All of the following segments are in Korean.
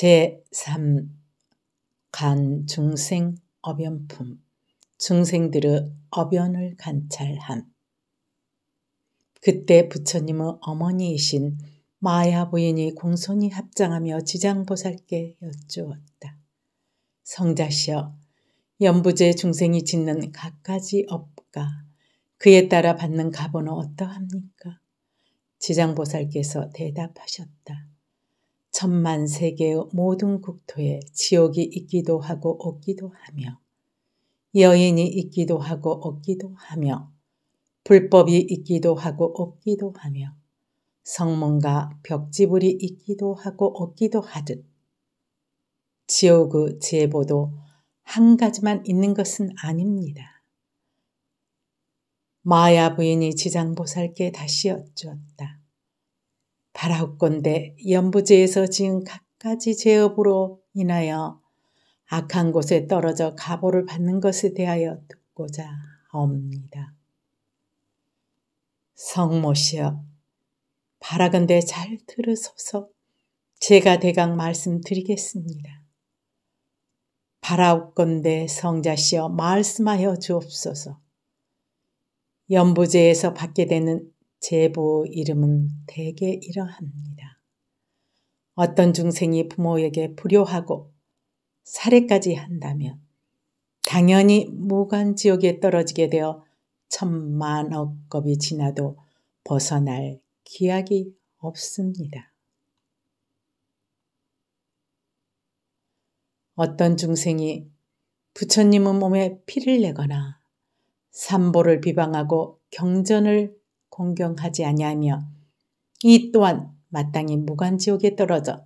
제3 간 중생 어변품 중생들의 어변을 관찰함 그때 부처님의 어머니이신 마야 부인이 공손히 합장하며 지장보살께 여쭈었다. 성자시여 연부제 중생이 짓는 갖가지 업과 그에 따라 받는 가 값은 어떠합니까? 지장보살께서 대답하셨다. 천만 세계의 모든 국토에 지옥이 있기도 하고 없기도 하며 여인이 있기도 하고 없기도 하며 불법이 있기도 하고 없기도 하며 성문과 벽지불이 있기도 하고 없기도 하듯 지옥의 제보도 한 가지만 있는 것은 아닙니다. 마야 부인이 지장보살께 다시 여쭈었다. 바라건대 연부지에서 지은 갖가지 제업으로 인하여 악한 곳에 떨어져 가보를 받는 것에 대하여 듣고자 하옵니다. 성모시여 바라건대 잘 들으소서 제가 대강 말씀드리겠습니다. 바라옵건대 성자시여 말씀하여 주옵소서. 연부제에서 받게 되는 제보 이름은 대개 이러합니다. 어떤 중생이 부모에게 불효하고 살해까지 한다면 당연히 무관지옥에 떨어지게 되어 천만억 겁이 지나도 벗어날 기약이 없습니다. 어떤 중생이 부처님의 몸에 피를 내거나 삼보를 비방하고 경전을 공경하지 아니하며 이 또한 마땅히 무관지옥에 떨어져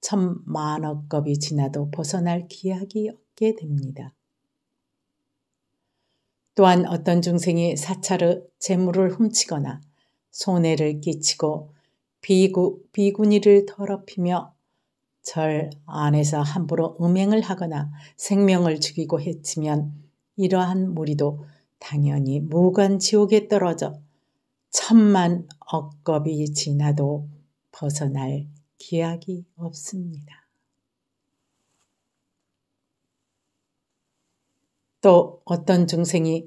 천만억 겁이 지나도 벗어날 기약이 없게 됩니다. 또한 어떤 중생이 사찰의 재물을 훔치거나 손해를 끼치고 비구, 비구니를 더럽히며 절 안에서 함부로 음행을 하거나 생명을 죽이고 해치면 이러한 무리도 당연히 무관 지옥에 떨어져 천만 억겁이 지나도 벗어날 기약이 없습니다. 또 어떤 중생이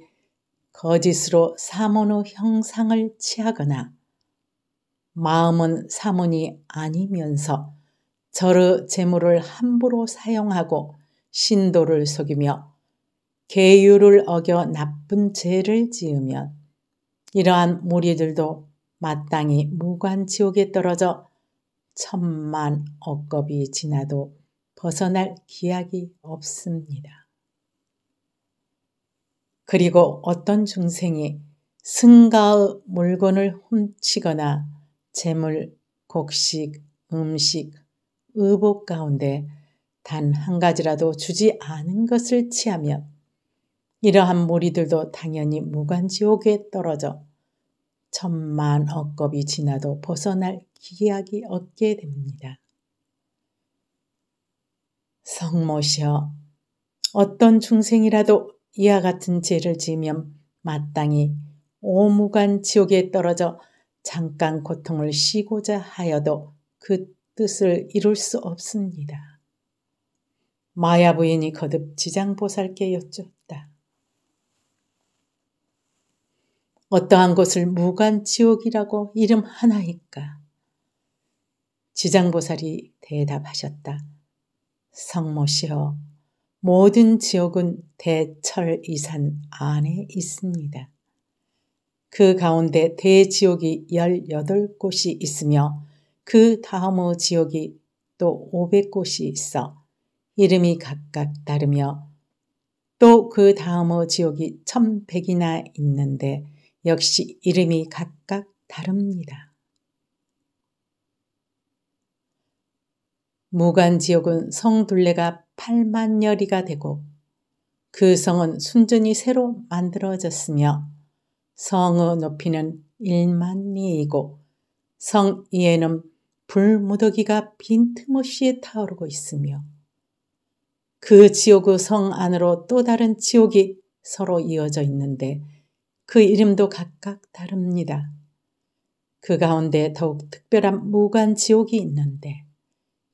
거짓으로 사모노 형상을 취하거나 마음은 사모니 아니면서 저의 재물을 함부로 사용하고 신도를 속이며 계율을 어겨 나쁜 죄를 지으면 이러한 무리들도 마땅히 무관지옥에 떨어져 천만 억겁이 지나도 벗어날 기약이 없습니다. 그리고 어떤 중생이 승가의 물건을 훔치거나 재물, 곡식, 음식, 의복 가운데 단 한 가지라도 주지 않은 것을 취하면 이러한 무리들도 당연히 무간지옥에 떨어져 천만 억겁이 지나도 벗어날 기약이 없게 됩니다. 성모시여, 어떤 중생이라도 이와 같은 죄를 지으면 마땅히 오무간 지옥에 떨어져 잠깐 고통을 쉬고자 하여도 그 뜻을 이룰 수 없습니다. 마야 부인이 거듭 지장보살께 여쭈 어떠한 것을 무간지옥이라고 이름하나이까? 지장보살이 대답하셨다. 성모시여, 모든 지옥은 대철이산 안에 있습니다. 그 가운데 대지옥이 18곳이 있으며 그 다음의 지옥이 또 500곳이 있어 이름이 각각 다르며 또 그 다음의 지옥이 1100이나 있는데 역시 이름이 각각 다릅니다. 무간지옥은 성둘레가 8만 여리가 되고 그 성은 순전히 새로 만들어졌으며 성의 높이는 1만 리이고 성 위에는 불무더기가 빈틈없이 타오르고 있으며 그 지옥의 성 안으로 또 다른 지옥이 서로 이어져 있는데 그 이름도 각각 다릅니다. 그 가운데 더욱 특별한 무관 지옥이 있는데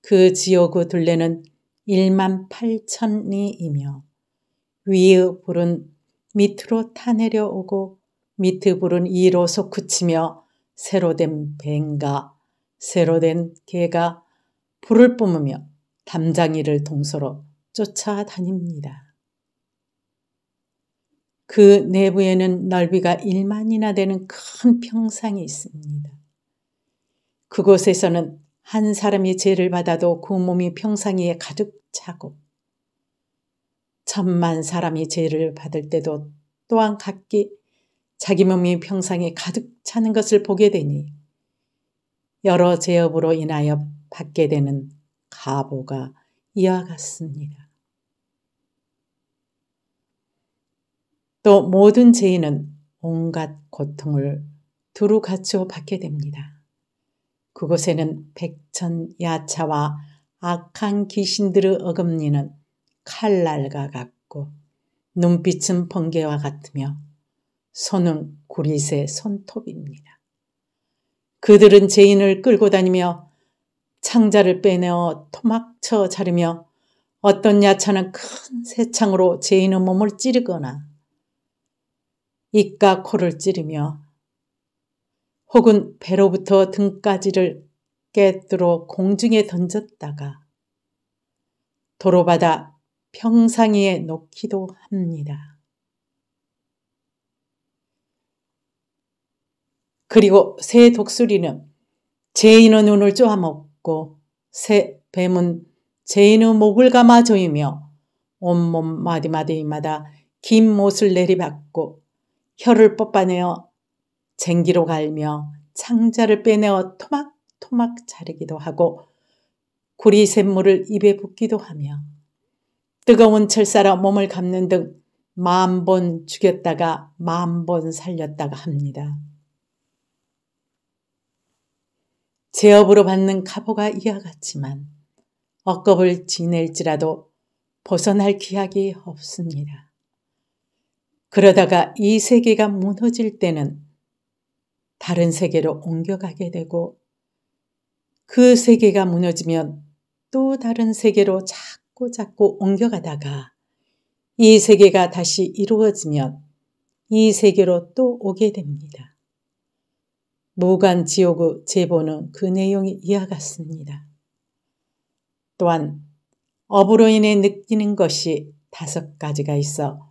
그 지옥의 둘레는 1만 8천리이며 위의 불은 밑으로 타내려오고 밑의 불은 이로 솟구치며 새로 된 뱀과 새로 된 개가 불을 뿜으며 담장이를 동서로 쫓아다닙니다. 그 내부에는 넓이가 1만이나 되는 큰 평상이 있습니다. 그곳에서는 한 사람이 죄를 받아도 그 몸이 평상에 가득 차고 천만 사람이 죄를 받을 때도 또한 각기 자기 몸이 평상에 가득 차는 것을 보게 되니 여러 제업으로 인하여 받게 되는 가보가 이와 같습니다. 또 모든 죄인은 온갖 고통을 두루 갖추어 받게 됩니다. 그곳에는 백천 야차와 악한 귀신들의 어금니는 칼날과 같고 눈빛은 번개와 같으며 손은 구릿의 손톱입니다. 그들은 죄인을 끌고 다니며 창자를 빼내어 토막쳐 자르며 어떤 야차는 큰 새창으로 죄인의 몸을 찌르거나 입과 코를 찌르며 혹은 배로부터 등까지를 깨뜨려 공중에 던졌다가 도로바다 평상위에 놓기도 합니다. 그리고 새 독수리는 제인의 눈을 쪼아먹고 새 뱀은 제인의 목을 감아 조이며 온몸 마디마디마다 긴 못을 내리박고 혀를 뽑아내어 쟁기로 갈며 창자를 빼내어 토막토막 자르기도 하고 구리 샘물을 입에 붓기도 하며 뜨거운 철사로 몸을 감는 등 만 번 죽였다가 만 번 살렸다가 합니다. 제업으로 받는 카보가 이와 같지만 억겁을 지낼지라도 벗어날 기약이 없습니다. 그러다가 이 세계가 무너질 때는 다른 세계로 옮겨가게 되고 그 세계가 무너지면 또 다른 세계로 자꾸 자꾸 옮겨가다가 이 세계가 다시 이루어지면 이 세계로 또 오게 됩니다. 무관지옥의 제보는 그 내용이 이와 같습니다. 또한 업으로 인해 느끼는 것이 다섯 가지가 있어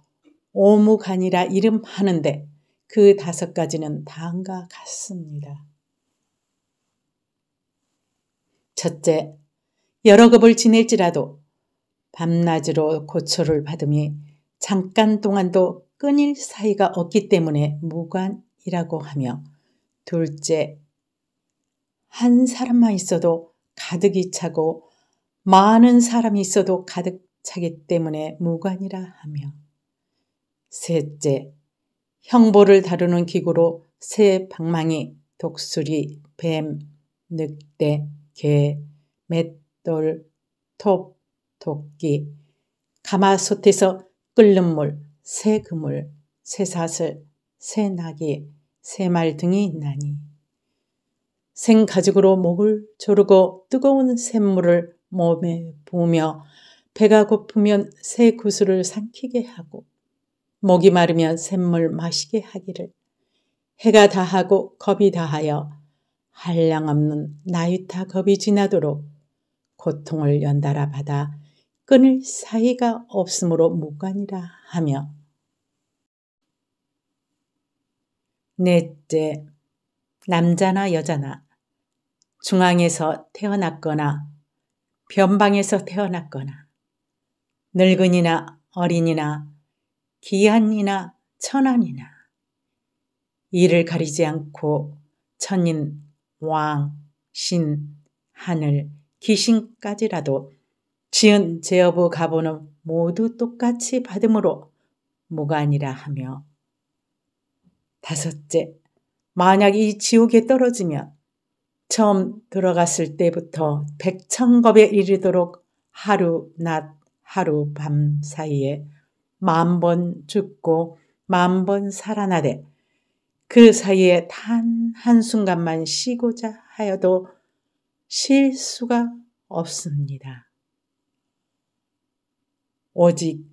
오무간이라 이름하는데 그 다섯 가지는 다음과 같습니다. 첫째, 여러 급을 지낼지라도 밤낮으로 고초를 받음이 잠깐 동안도 끊일 사이가 없기 때문에 무관이라고 하며 둘째, 한 사람만 있어도 가득이 차고 많은 사람이 있어도 가득 차기 때문에 무관이라 하며 셋째, 형벌을 다루는 기구로 새 방망이, 독수리, 뱀, 늑대, 개, 맷돌, 톱, 도끼, 가마솥에서 끓는 물, 새 그물, 새 사슬, 새 나귀, 새말 등이 있나니. 생가죽으로 목을 조르고 뜨거운 샘물을 몸에 부으며 배가 고프면 새 구슬을 삼키게 하고 목이 마르면 샘물 마시게 하기를 해가 다하고 겁이 다하여 한량없는 나유타 겁이 지나도록 고통을 연달아 받아 끊을 사이가 없으므로 무관이라 하며 넷째 남자나 여자나 중앙에서 태어났거나 변방에서 태어났거나 늙은이나 어린이나 기한이나 천안이나 이를 가리지 않고 천인, 왕, 신, 하늘, 귀신까지라도 지은 제어부 가보는 모두 똑같이 받음으로 무관이라 하며 다섯째, 만약 이 지옥에 떨어지면 처음 들어갔을 때부터 백천겁에 이르도록 하루 낮 하루 밤 사이에 만번 죽고 만 번 살아나되 그 사이에 단 한순간만 쉬고자 하여도 쉴 수가 없습니다. 오직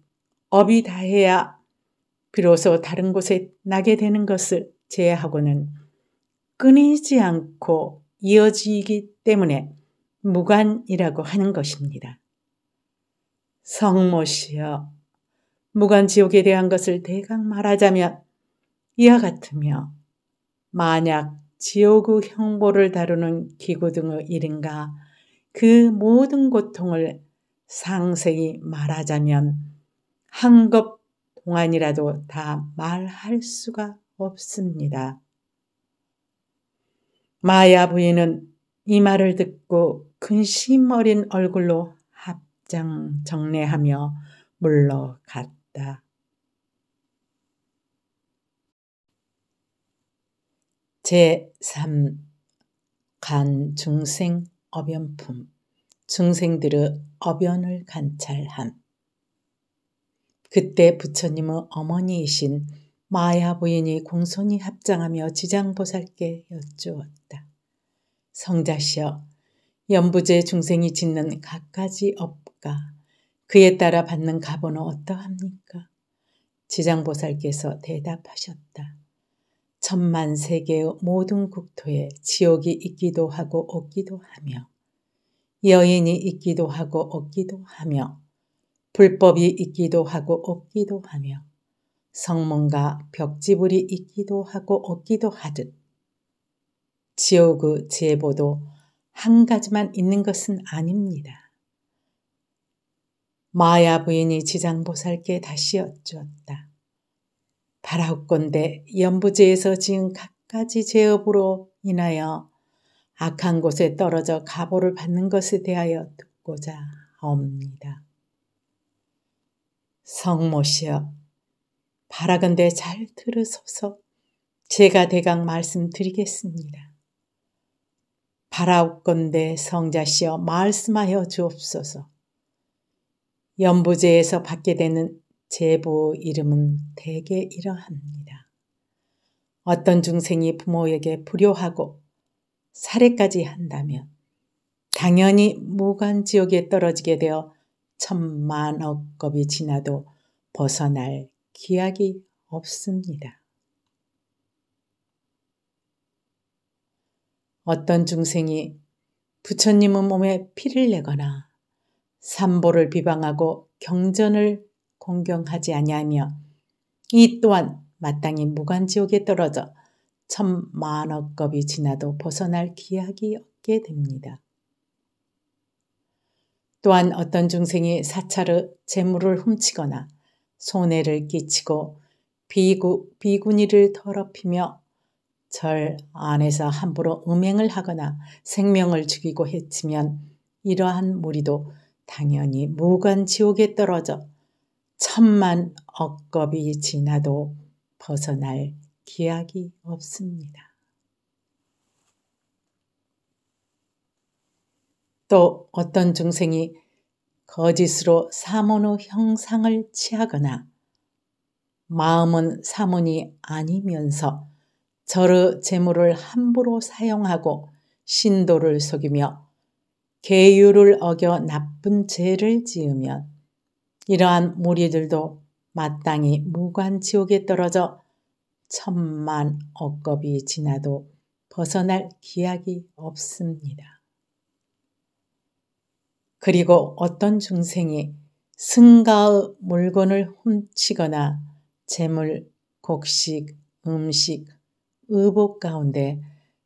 업이 다해야 비로소 다른 곳에 나게 되는 것을 제외하고는 끊이지 않고 이어지기 때문에 무관이라고 하는 것입니다. 성모시여 무관지옥에 대한 것을 대강 말하자면 이와 같으며 만약 지옥의 형벌을 다루는 기구 등의 일인가 그 모든 고통을 상세히 말하자면 한것 동안이라도 다 말할 수가 없습니다. 마야 부인은 이 말을 듣고 근심 어린 얼굴로 합장 정례하며 물러갔다. 있다. 제3 간 중생 어변품 중생들의 어변을 관찰함 그때 부처님의 어머니이신 마야 부인이 공손히 합장하며 지장보살께 여쭈었다. 성자시여 연부제 중생이 짓는 갖가지 업과 그에 따라 받는 가 값은 어떠합니까? 지장보살께서 대답하셨다. 천만 세계의 모든 국토에 지옥이 있기도 하고 없기도 하며 여인이 있기도 하고 없기도 하며 불법이 있기도 하고 없기도 하며 성문과 벽지불이 있기도 하고 없기도 하듯 지옥의 제보도 한 가지만 있는 것은 아닙니다. 마야 부인이 지장보살께 다시 여쭈었다. 바라옵건대 연부지에서 지은 갖가지 제업으로 인하여 악한 곳에 떨어져 가보를 받는 것에 대하여 듣고자 하옵니다. 성모시여, 바라건대 잘 들으소서 제가 대강 말씀드리겠습니다. 바라옵건대 성자시여 말씀하여 주옵소서. 연부제에서 받게 되는 제보 이름은 대개 이러합니다. 어떤 중생이 부모에게 불효하고 살해까지 한다면 당연히 무관지옥에 떨어지게 되어 천만억 겁이 지나도 벗어날 기약이 없습니다. 어떤 중생이 부처님의 몸에 피를 내거나 삼보를 비방하고 경전을 공경하지 아니하며 이 또한 마땅히 무관지옥에 떨어져 천만억 겁이 지나도 벗어날 기약이 없게 됩니다. 또한 어떤 중생이 사찰의 재물을 훔치거나 손해를 끼치고 비구, 비구니를 더럽히며 절 안에서 함부로 음행을 하거나 생명을 죽이고 해치면 이러한 무리도 당연히 무관지옥에 떨어져 천만 억겁이 지나도 벗어날 기약이 없습니다. 또 어떤 중생이 거짓으로 사모노 형상을 취하거나 마음은 사모니 아니면서 저의 재물을 함부로 사용하고 신도를 속이며 계율을 어겨 나쁜 죄를 지으면 이러한 무리들도 마땅히 무관지옥에 떨어져 천만 억겁이 지나도 벗어날 기약이 없습니다. 그리고 어떤 중생이 승가의 물건을 훔치거나 재물, 곡식, 음식, 의복 가운데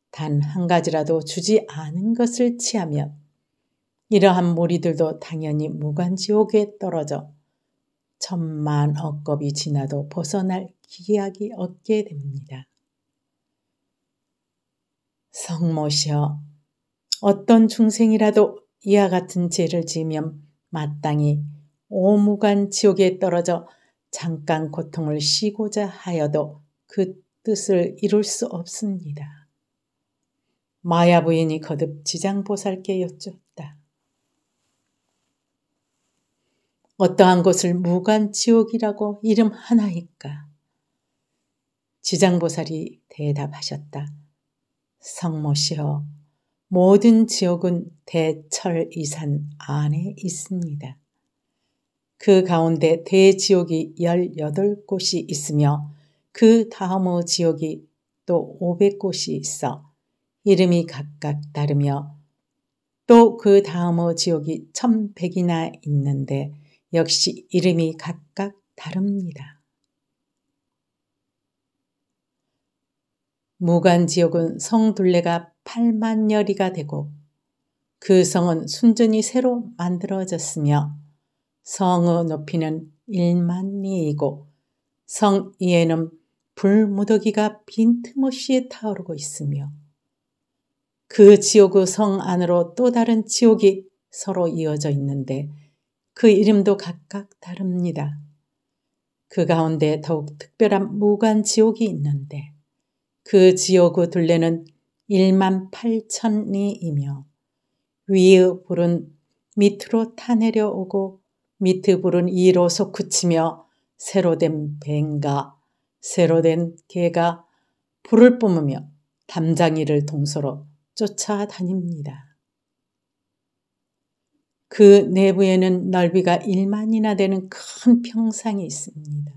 단 한 가지라도 주지 않은 것을 취하면 이러한 무리들도 당연히 무관지옥에 떨어져 천만 억겁이 지나도 벗어날 기약이 없게 됩니다. 성모시여, 어떤 중생이라도 이와 같은 죄를 지으면 마땅히 오무관 지옥에 떨어져 잠깐 고통을 쉬고자 하여도 그 뜻을 이룰 수 없습니다. 마야 부인이 거듭 지장보살께 여쭈 어떠한 곳을 무간지옥이라고 이름하나이까? 지장보살이 대답하셨다. 성모시여, 모든 지옥은 대철이산 안에 있습니다. 그 가운데 대지옥이 18곳이 있으며 그 다음의 지옥이 또 500곳이 있어 이름이 각각 다르며 또 그 다음의 지옥이 1100이나 있는데 역시 이름이 각각 다릅니다. 무간지옥은 성둘레가 8만 여리가 되고 그 성은 순전히 새로 만들어졌으며 성의 높이는 1만 리이고 성 위에는 불무더기가 빈틈없이 타오르고 있으며 그 지옥의 성 안으로 또 다른 지옥이 서로 이어져 있는데 그 이름도 각각 다릅니다. 그 가운데 더욱 특별한 무관 지옥이 있는데 그 지옥의 둘레는 1만 8천 리이며 위의 불은 밑으로 타내려오고 밑의 불은 이로 솟구치며 새로 된 뱀과 새로 된 개가 불을 뿜으며 담장이를 동서로 쫓아다닙니다. 그 내부에는 넓이가 1만이나 되는 큰 평상이 있습니다.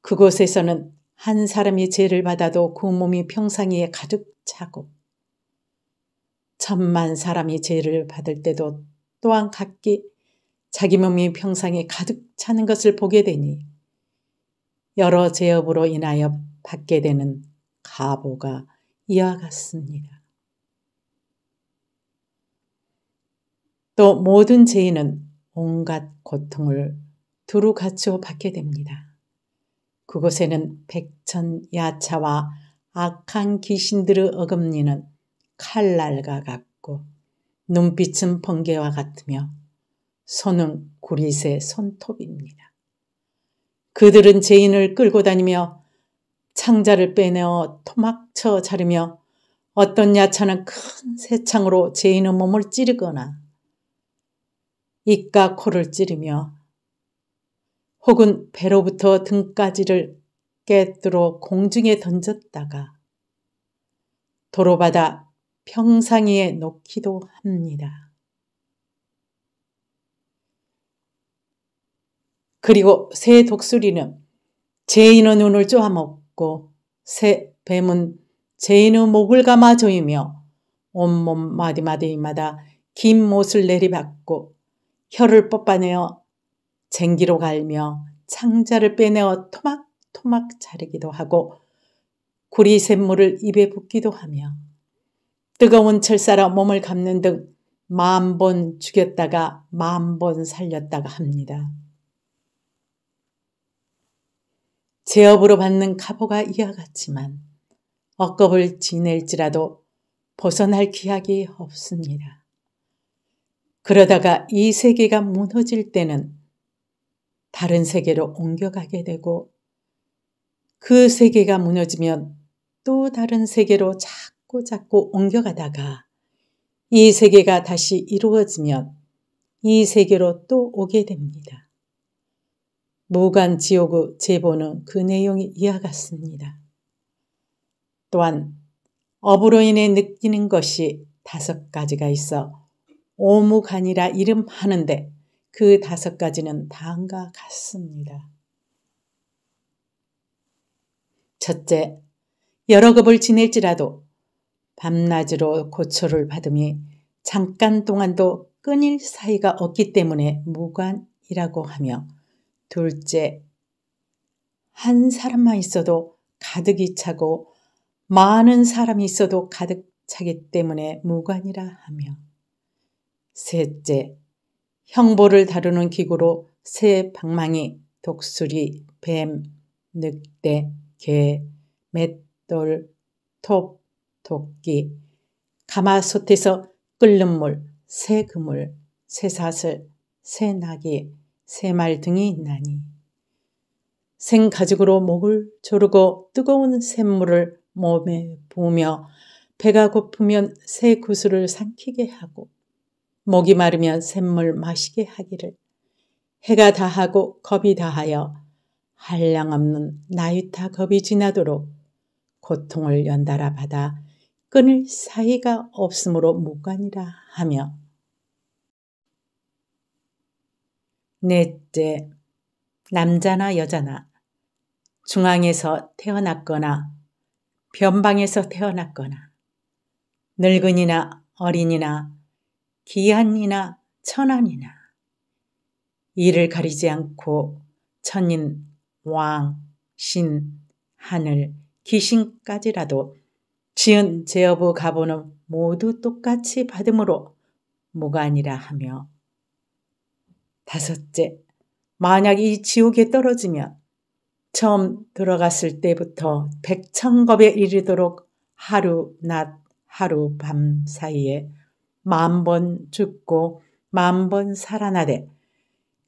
그곳에서는 한 사람이 죄를 받아도 그 몸이 평상에 가득 차고 천만 사람이 죄를 받을 때도 또한 각기 자기 몸이 평상에 가득 차는 것을 보게 되니 여러 제업으로 인하여 받게 되는 가보가 이와 같습니다. 또 모든 죄인은 온갖 고통을 두루 갖추어 받게 됩니다. 그곳에는 백천 야차와 악한 귀신들의 어금니는 칼날과 같고 눈빛은 번개와 같으며 손은 구릿의 손톱입니다. 그들은 죄인을 끌고 다니며 창자를 빼내어 토막쳐 자르며 어떤 야차는 큰 새창으로 죄인의 몸을 찌르거나 입과 코를 찌르며 혹은 배로부터 등까지를 깨뜨려 공중에 던졌다가 도로바다 평상위에 놓기도 합니다. 그리고 새 독수리는 제인의 눈을 쪼아먹고 새 뱀은 제인의 목을 감아 조이며 온몸 마디마디마다 긴 못을 내리박고 혀를 뽑아내어 쟁기로 갈며 창자를 빼내어 토막토막 자르기도 하고 구리 샘물을 입에 붓기도 하며 뜨거운 철사로 몸을 감는 등 만 번 죽였다가 만 번 살렸다가 합니다. 제업으로 받는 카보가 이와 같지만 억겁을 지낼지라도 벗어날 기약이 없습니다. 그러다가 이 세계가 무너질 때는 다른 세계로 옮겨가게 되고 그 세계가 무너지면 또 다른 세계로 자꾸 자꾸 옮겨가다가 이 세계가 다시 이루어지면 이 세계로 또 오게 됩니다. 무관지옥의 제보는 그 내용이 이와 같습니다. 또한 업으로 인해 느끼는 것이 다섯 가지가 있어 오목 아니라 이름 하는데 그 다섯 가지는 다음과 같습니다. 첫째, 여러 급을 지낼지라도 밤낮으로 고초를 받음이 잠깐 동안도 끊일 사이가 없기 때문에 무관이라고 하며 둘째, 한 사람만 있어도 가득이 차고 많은 사람이 있어도 가득 차기 때문에 무관이라 하며 셋째, 형보를 다루는 기구로 새 방망이, 독수리, 뱀, 늑대, 개, 맷돌, 톱, 도끼, 가마솥에서 끓는 물, 새 그물, 새 사슬, 새 나귀, 새말 등이 있나니. 생가죽으로 목을 조르고 뜨거운 샘물을 몸에 부으며 배가 고프면 새 구슬을 삼키게 하고 목이 마르면 샘물 마시게 하기를 해가 다하고 겁이 다하여 한량없는 나이타 겁이 지나도록 고통을 연달아 받아 끊을 사이가 없으므로 무관이라 하며 넷째, 남자나 여자나 중앙에서 태어났거나 변방에서 태어났거나 늙은이나 어린이나 기한이나 천안이나 이를 가리지 않고 천인, 왕, 신, 하늘, 귀신까지라도 지은 제어부 가보는 모두 똑같이 받음으로 무관이라 하며 다섯째, 만약 이 지옥에 떨어지면 처음 들어갔을 때부터 백천겁에 이르도록 하루 낮 하루 밤 사이에 만번 죽고 만 번 살아나되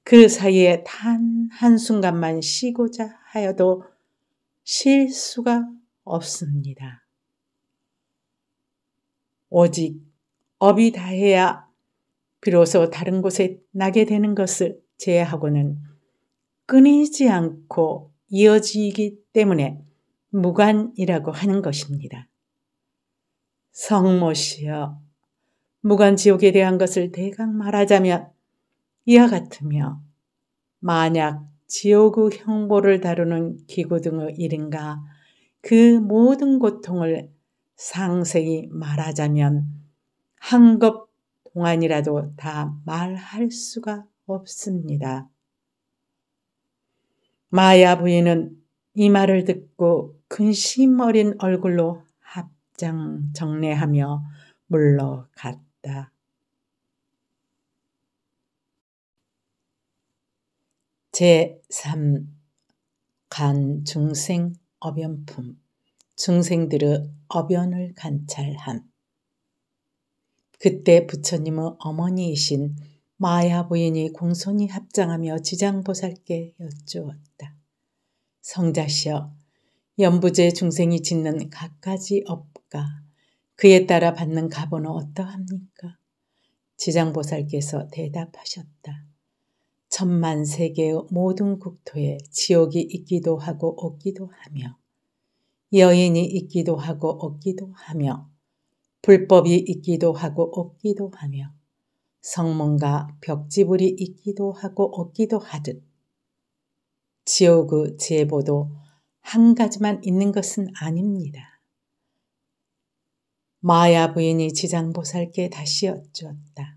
그 사이에 단 한순간만 쉬고자 하여도 쉴 수가 없습니다. 오직 업이 다해야 비로소 다른 곳에 나게 되는 것을 제외하고는 끊이지 않고 이어지기 때문에 무관이라고 하는 것입니다. 성모시여 무간지옥에 대한 것을 대강 말하자면 이와 같으며 만약 지옥의 형벌을 다루는 기구 등의 일인가 그 모든 고통을 상세히 말하자면 한것 동안이라도 다 말할 수가 없습니다. 마야 부인은 이 말을 듣고 근심 어린 얼굴로 합장 정례하며 물러갔다. 있다. 제3. 간 중생 어변품. 중생들의 어변을 관찰함. 그때 부처님의 어머니이신 마야 부인이 공손히 합장하며 지장보살께 여쭈었다. 성자시여, 연부제 중생이 짓는 갖가지 업가, 그에 따라 받는 가보는 어떠합니까? 지장보살께서 대답하셨다. 천만 세계의 모든 국토에 지옥이 있기도 하고 없기도 하며 여인이 있기도 하고 없기도 하며 불법이 있기도 하고 없기도 하며 성문과 벽지불이 있기도 하고 없기도 하듯 지옥의 제보도 한 가지만 있는 것은 아닙니다. 마야 부인이 지장보살께 다시 어쭈었다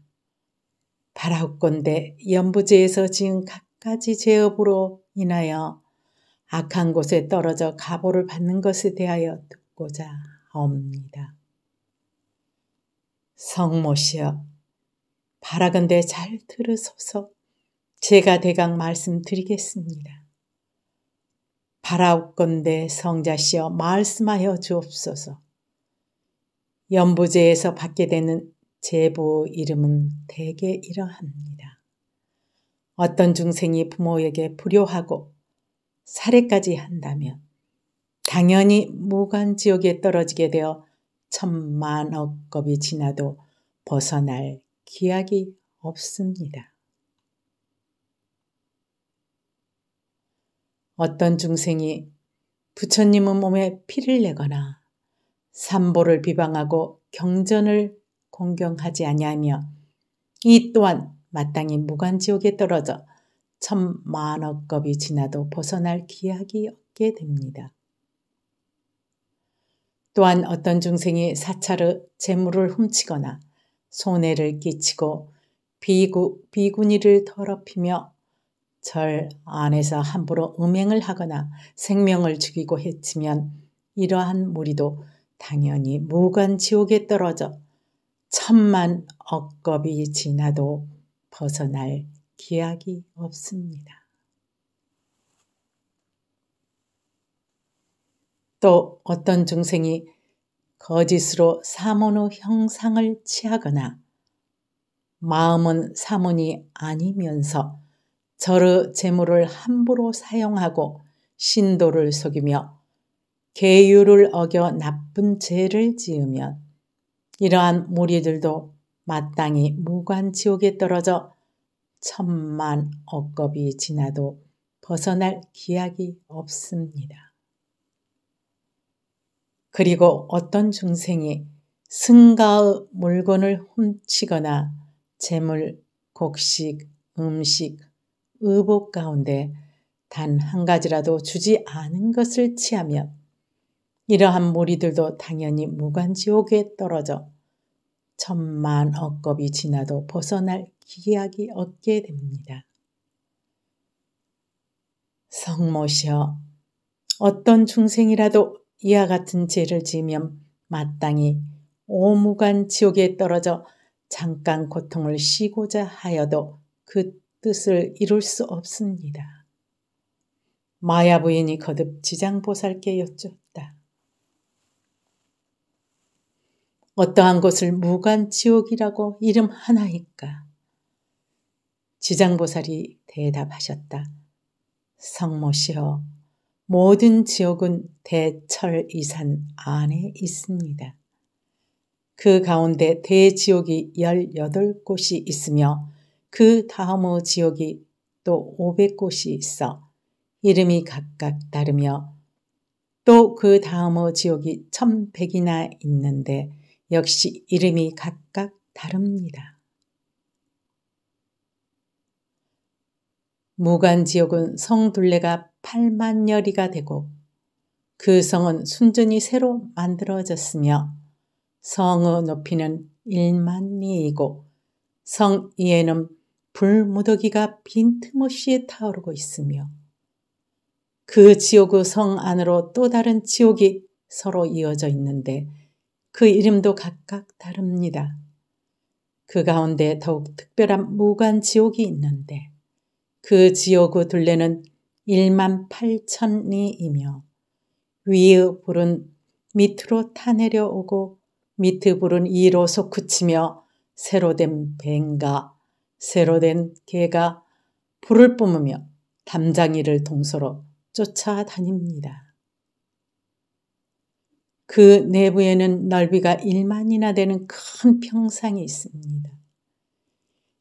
바라옵건대 연부제에서 지은 갖가지 제업으로 인하여 악한 곳에 떨어져 가보를 받는 것에 대하여 듣고자 하옵니다. 성모시여, 바라건대 잘 들으소서 제가 대강 말씀드리겠습니다. 바라옵건대 성자시여 말씀하여 주옵소서. 연부제에서 받게 되는 제보 이름은 대개 이러합니다. 어떤 중생이 부모에게 불효하고 살해까지 한다면 당연히 무간지옥에 떨어지게 되어 천만억 겁이 지나도 벗어날 기약이 없습니다. 어떤 중생이 부처님의 몸에 피를 내거나 삼보를 비방하고 경전을 공경하지 아니하며 이 또한 마땅히 무관지옥에 떨어져 천만억겁이 지나도 벗어날 기약이 없게 됩니다. 또한 어떤 중생이 사찰의 재물을 훔치거나 손해를 끼치고 비구, 비구니를 더럽히며 절 안에서 함부로 음행을 하거나 생명을 죽이고 해치면 이러한 무리도 당연히 무관지옥에 떨어져 천만 억겁이 지나도 벗어날 기약이 없습니다. 또 어떤 중생이 거짓으로 사모노 형상을 취하거나 마음은 사모니 아니면서 절의 재물을 함부로 사용하고 신도를 속이며 계율을 어겨 나쁜 죄를 지으면 이러한 무리들도 마땅히 무관지옥에 떨어져 천만 억겁이 지나도 벗어날 기약이 없습니다. 그리고 어떤 중생이 승가의 물건을 훔치거나 재물, 곡식, 음식, 의복 가운데 단 한 가지라도 주지 않은 것을 취하면 이러한 무리들도 당연히 무관지옥에 떨어져 천만 억겁이 지나도 벗어날 기약이 없게 됩니다. 성모시여, 어떤 중생이라도 이와 같은 죄를 지으면 마땅히 오무간 지옥에 떨어져 잠깐 고통을 쉬고자 하여도 그 뜻을 이룰 수 없습니다. 마야 부인이 거듭 지장보살께 여쭈 어떠한 곳을 무간지옥이라고 이름하나이까? 지장보살이 대답하셨다. 성모시여, 모든 지옥은 대철이산 안에 있습니다. 그 가운데 대지옥이 18곳이 있으며 그 다음의 지옥이 또 500곳이 있어 이름이 각각 다르며 또 그 다음의 지옥이 1100이나 있는데 역시 이름이 각각 다릅니다. 무간지옥은 성둘레가 8만 여리가 되고 그 성은 순전히 새로 만들어졌으며 성의 높이는 1만 리이고 성 위에는 불무더기가 빈틈없이 타오르고 있으며 그 지옥의 성 안으로 또 다른 지옥이 서로 이어져 있는데 그 이름도 각각 다릅니다. 그 가운데 더욱 특별한 무관 지옥이 있는데 그 지옥의 둘레는 1만 8천 리이며 위의 불은 밑으로 타내려오고 밑의 불은 이로 솟구치며 새로 된 뱀과 새로 된 개가 불을 뿜으며 담장이를 동서로 쫓아다닙니다. 그 내부에는 넓이가 1만이나 되는 큰 평상이 있습니다.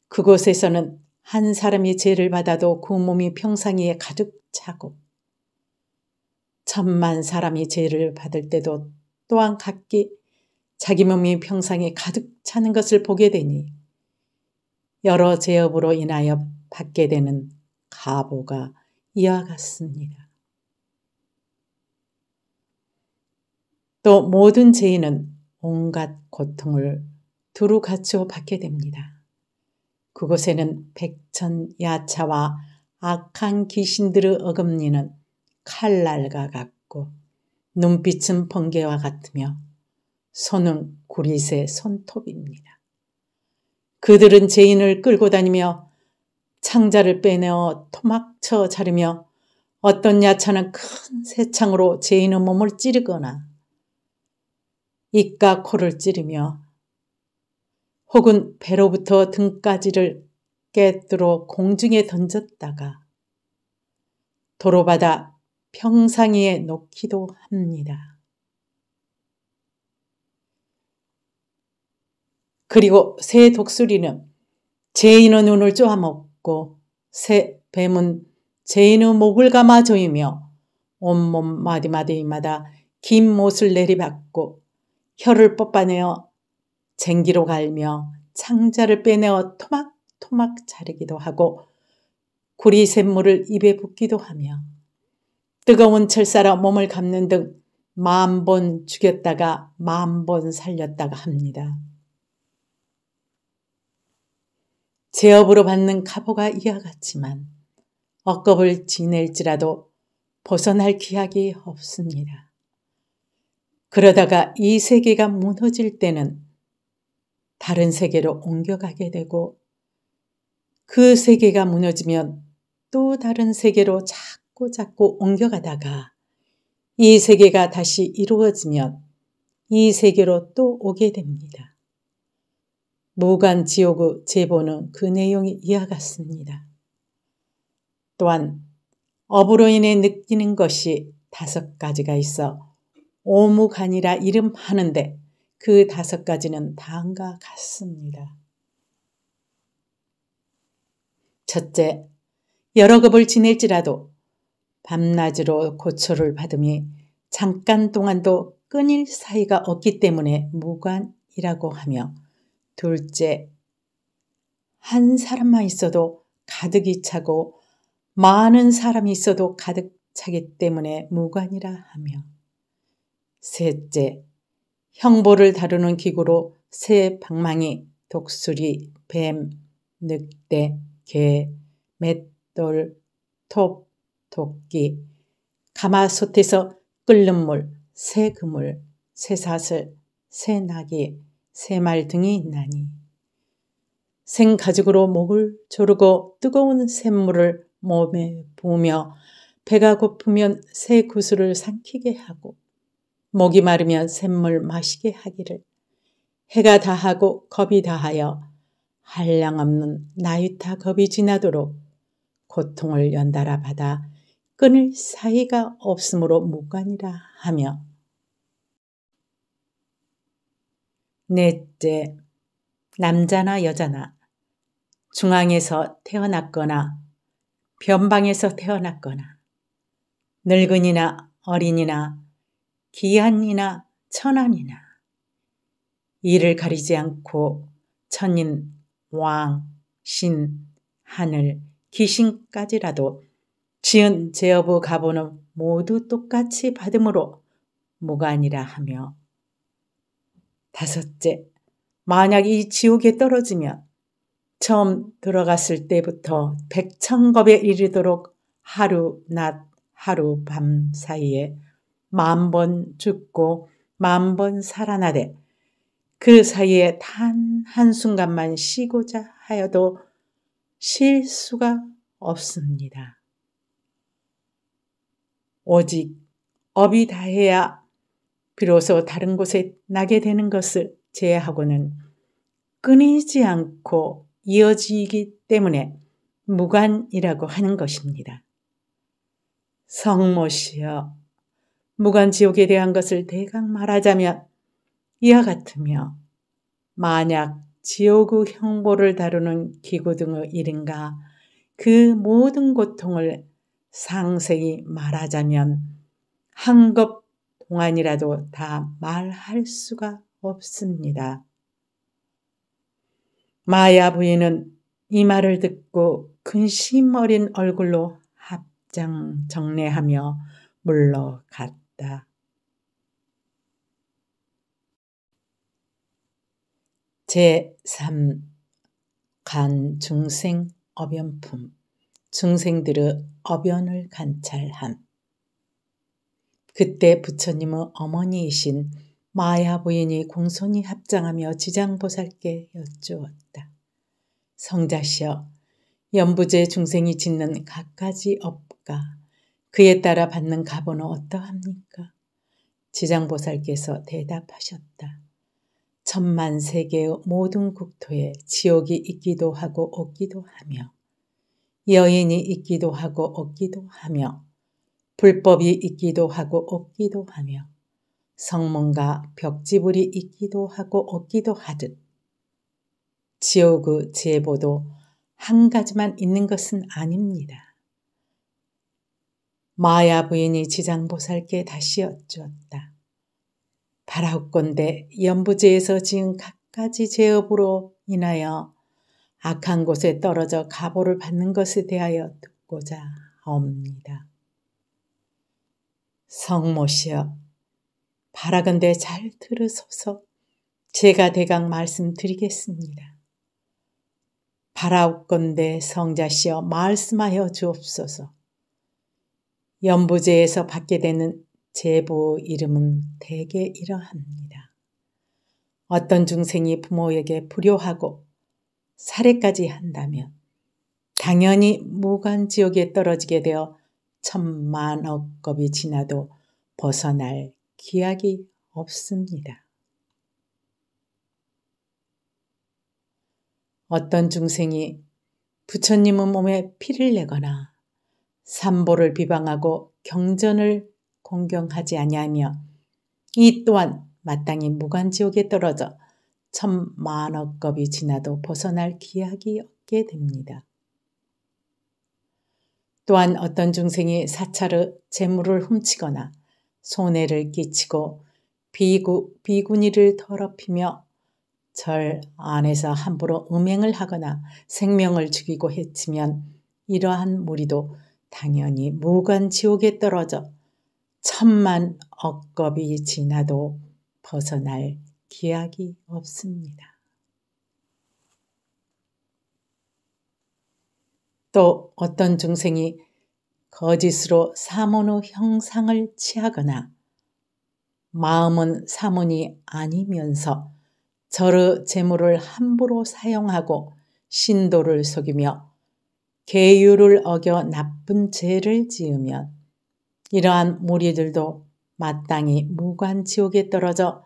그곳에서는 한 사람이 죄를 받아도 그 몸이 평상에 가득 차고 천만 사람이 죄를 받을 때도 또한 각기 자기 몸이 평상에 가득 차는 것을 보게 되니 여러 제업으로 인하여 받게 되는 가보가 이와 같습니다. 또 모든 죄인은 온갖 고통을 두루 갖추어 받게 됩니다. 그곳에는 백천 야차와 악한 귀신들의 어금니는 칼날과 같고 눈빛은 번개와 같으며 손은 구릿의 손톱입니다. 그들은 죄인을 끌고 다니며 창자를 빼내어 토막쳐 자르며 어떤 야차는 큰 새창으로 죄인의 몸을 찌르거나 입과 코를 찌르며 혹은 배로부터 등까지를 깨뜨러 공중에 던졌다가 도로바다 평상위에 놓기도 합니다. 그리고 새 독수리는 제인의 눈을 쪼아먹고 새 뱀은 제인의 목을 감아 조이며 온몸 마디마디마다 긴 못을 내리박고 혀를 뽑아내어 쟁기로 갈며 창자를 빼내어 토막토막 자르기도 하고 구리 샘물을 입에 붓기도 하며 뜨거운 철사로 몸을 감는 등 만 번 죽였다가 만 번 살렸다가 합니다. 제업으로 받는 카보가 이와 같지만 억겁을 지낼지라도 벗어날 기약이 없습니다. 그러다가 이 세계가 무너질 때는 다른 세계로 옮겨가게 되고 그 세계가 무너지면 또 다른 세계로 자꾸 자꾸 옮겨가다가 이 세계가 다시 이루어지면 이 세계로 또 오게 됩니다. 무관지옥의 제보는 그 내용이 이와 같습니다. 또한 업으로 인해 느끼는 것이 다섯 가지가 있어 오목 아니라 이름하는데 그 다섯 가지는 다음과 같습니다. 첫째, 여러 급을 지낼지라도 밤낮으로 고초를 받음이 잠깐 동안도 끊일 사이가 없기 때문에 무관이라고 하며 둘째, 한 사람만 있어도 가득이 차고 많은 사람이 있어도 가득 차기 때문에 무관이라 하며 셋째, 형보를 다루는 기구로 새 방망이, 독수리, 뱀, 늑대, 개, 맷돌, 톱, 도끼, 가마솥에서 끓는 물, 새 그물, 새 사슬, 새 나기, 새 말 등이 있나니. 생가죽으로 목을 조르고 뜨거운 샘물을 몸에 부으며 배가 고프면 새 구슬을 삼키게 하고 목이 마르면 샘물 마시게 하기를 해가 다하고 겁이 다하여 한량없는 나유타 겁이 지나도록 고통을 연달아 받아 끊을 사이가 없으므로 무관이라 하며 넷째, 남자나 여자나 중앙에서 태어났거나 변방에서 태어났거나 늙은이나 어린이나 기한이나 천안이나 이를 가리지 않고 천인, 왕, 신, 하늘, 귀신까지라도 지은 제어부 가보는 모두 똑같이 받음으로 무관이라 하며 다섯째, 만약 이 지옥에 떨어지면 처음 들어갔을 때부터 백천겁에 이르도록 하루 낮 하루 밤 사이에 만번 죽고 만 번 살아나되 그 사이에 단 한순간만 쉬고자 하여도 쉴 수가 없습니다. 오직 업이 다해야 비로소 다른 곳에 나게 되는 것을 제외하고는 끊이지 않고 이어지기 때문에 무관이라고 하는 것입니다. 성모시여, 무관지옥에 대한 것을 대강 말하자면 이와 같으며 만약 지옥의 형벌을 다루는 기구 등의 일인가 그 모든 고통을 상세히 말하자면 한것 동안이라도 다 말할 수가 없습니다. 마야 부인은 이 말을 듣고 근심 어린 얼굴로 합장 정례하며 물러갔다. 있다. 제3. 간 중생 어변품. 중생들의 어변을 관찰함. 그때 부처님의 어머니이신 마야 부인이 공손히 합장하며 지장보살께 여쭈었다. 성자시여, 연부제 중생이 짓는 갖가지 업과 그에 따라 받는 가 값은 어떠합니까? 지장보살께서 대답하셨다. 천만 세계의 모든 국토에 지옥이 있기도 하고 없기도 하며 여인이 있기도 하고 없기도 하며 불법이 있기도 하고 없기도 하며 성문과 벽지불이 있기도 하고 없기도 하듯 지옥의 제보도 한 가지만 있는 것은 아닙니다. 마야 부인이 지장보살께 다시 여쭈었다. 바라옵건대 연부제에서 지은 갖가지 제업으로 인하여 악한 곳에 떨어져 가보를 받는 것에 대하여 듣고자 하옵니다. 성모시여, 바라건대 잘 들으소서 제가 대강 말씀드리겠습니다. 바라옵건대 성자시여 말씀하여 주옵소서 연부제에서 받게 되는 제보 이름은 대개 이러합니다. 어떤 중생이 부모에게 불효하고 살해까지 한다면 당연히 무간지옥에 떨어지게 되어 천만억 겁이 지나도 벗어날 기약이 없습니다. 어떤 중생이 부처님의 몸에 피를 내거나 삼보를 비방하고 경전을 공경하지 아니하며 이 또한 마땅히 무관지옥에 떨어져 천만억 겁이 지나도 벗어날 기약이 없게 됩니다. 또한 어떤 중생이 사찰르 재물을 훔치거나 손해를 끼치고 비구, 비구니를 더럽히며 절 안에서 함부로 음행을 하거나 생명을 죽이고 해치면 이러한 무리도 당연히 무간지옥에 떨어져 천만 억겁이 지나도 벗어날 기약이 없습니다. 또 어떤 중생이 거짓으로 사모노 형상을 취하거나 마음은 사모니 아니면서 절의 재물을 함부로 사용하고 신도를 속이며 계율을 어겨 나쁜 죄를 지으면 이러한 무리들도 마땅히 무관지옥에 떨어져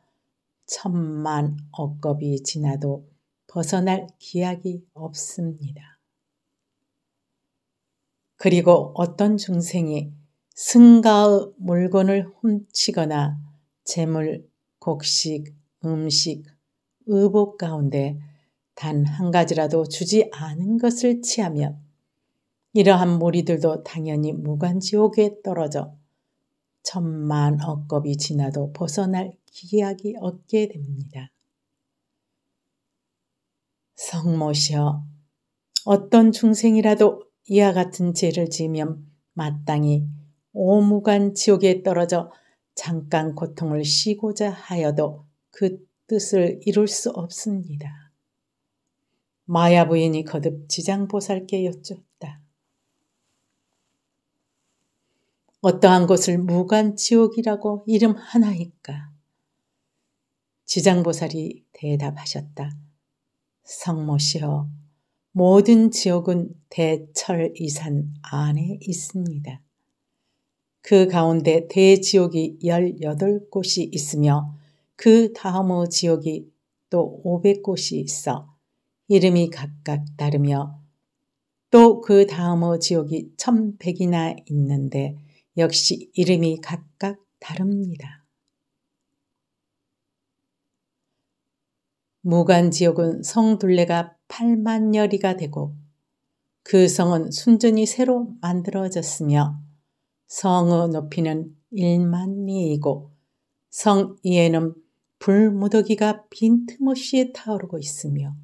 천만 억겁이 지나도 벗어날 기약이 없습니다. 그리고 어떤 중생이 승가의 물건을 훔치거나 재물, 곡식, 음식, 의복 가운데 단 한 가지라도 주지 않은 것을 취하면 이러한 무리들도 당연히 무관지옥에 떨어져 천만 억겁이 지나도 벗어날 기약이 없게 됩니다. 성모시여, 어떤 중생이라도 이와 같은 죄를 지으면 마땅히 오무간 지옥에 떨어져 잠깐 고통을 쉬고자 하여도 그 뜻을 이룰 수 없습니다. 마야 부인이 거듭 지장보살께 여쭈 어떠한 것을 무간지옥이라고 이름하나이까? 지장보살이 대답하셨다. 성모시여, 모든 지옥은 대철이산 안에 있습니다. 그 가운데 대지옥이 18곳이 있으며 그 다음의 지옥이 또 500곳이 있어 이름이 각각 다르며 또 그 다음의 지옥이 1100이나 있는데 역시 이름이 각각 다릅니다. 무간지옥은 성둘레가 8만 여리가 되고 그 성은 순전히 새로 만들어졌으며 성의 높이는 1만 리이고 성 위에는 불무더기가 빈틈없이 타오르고 있으며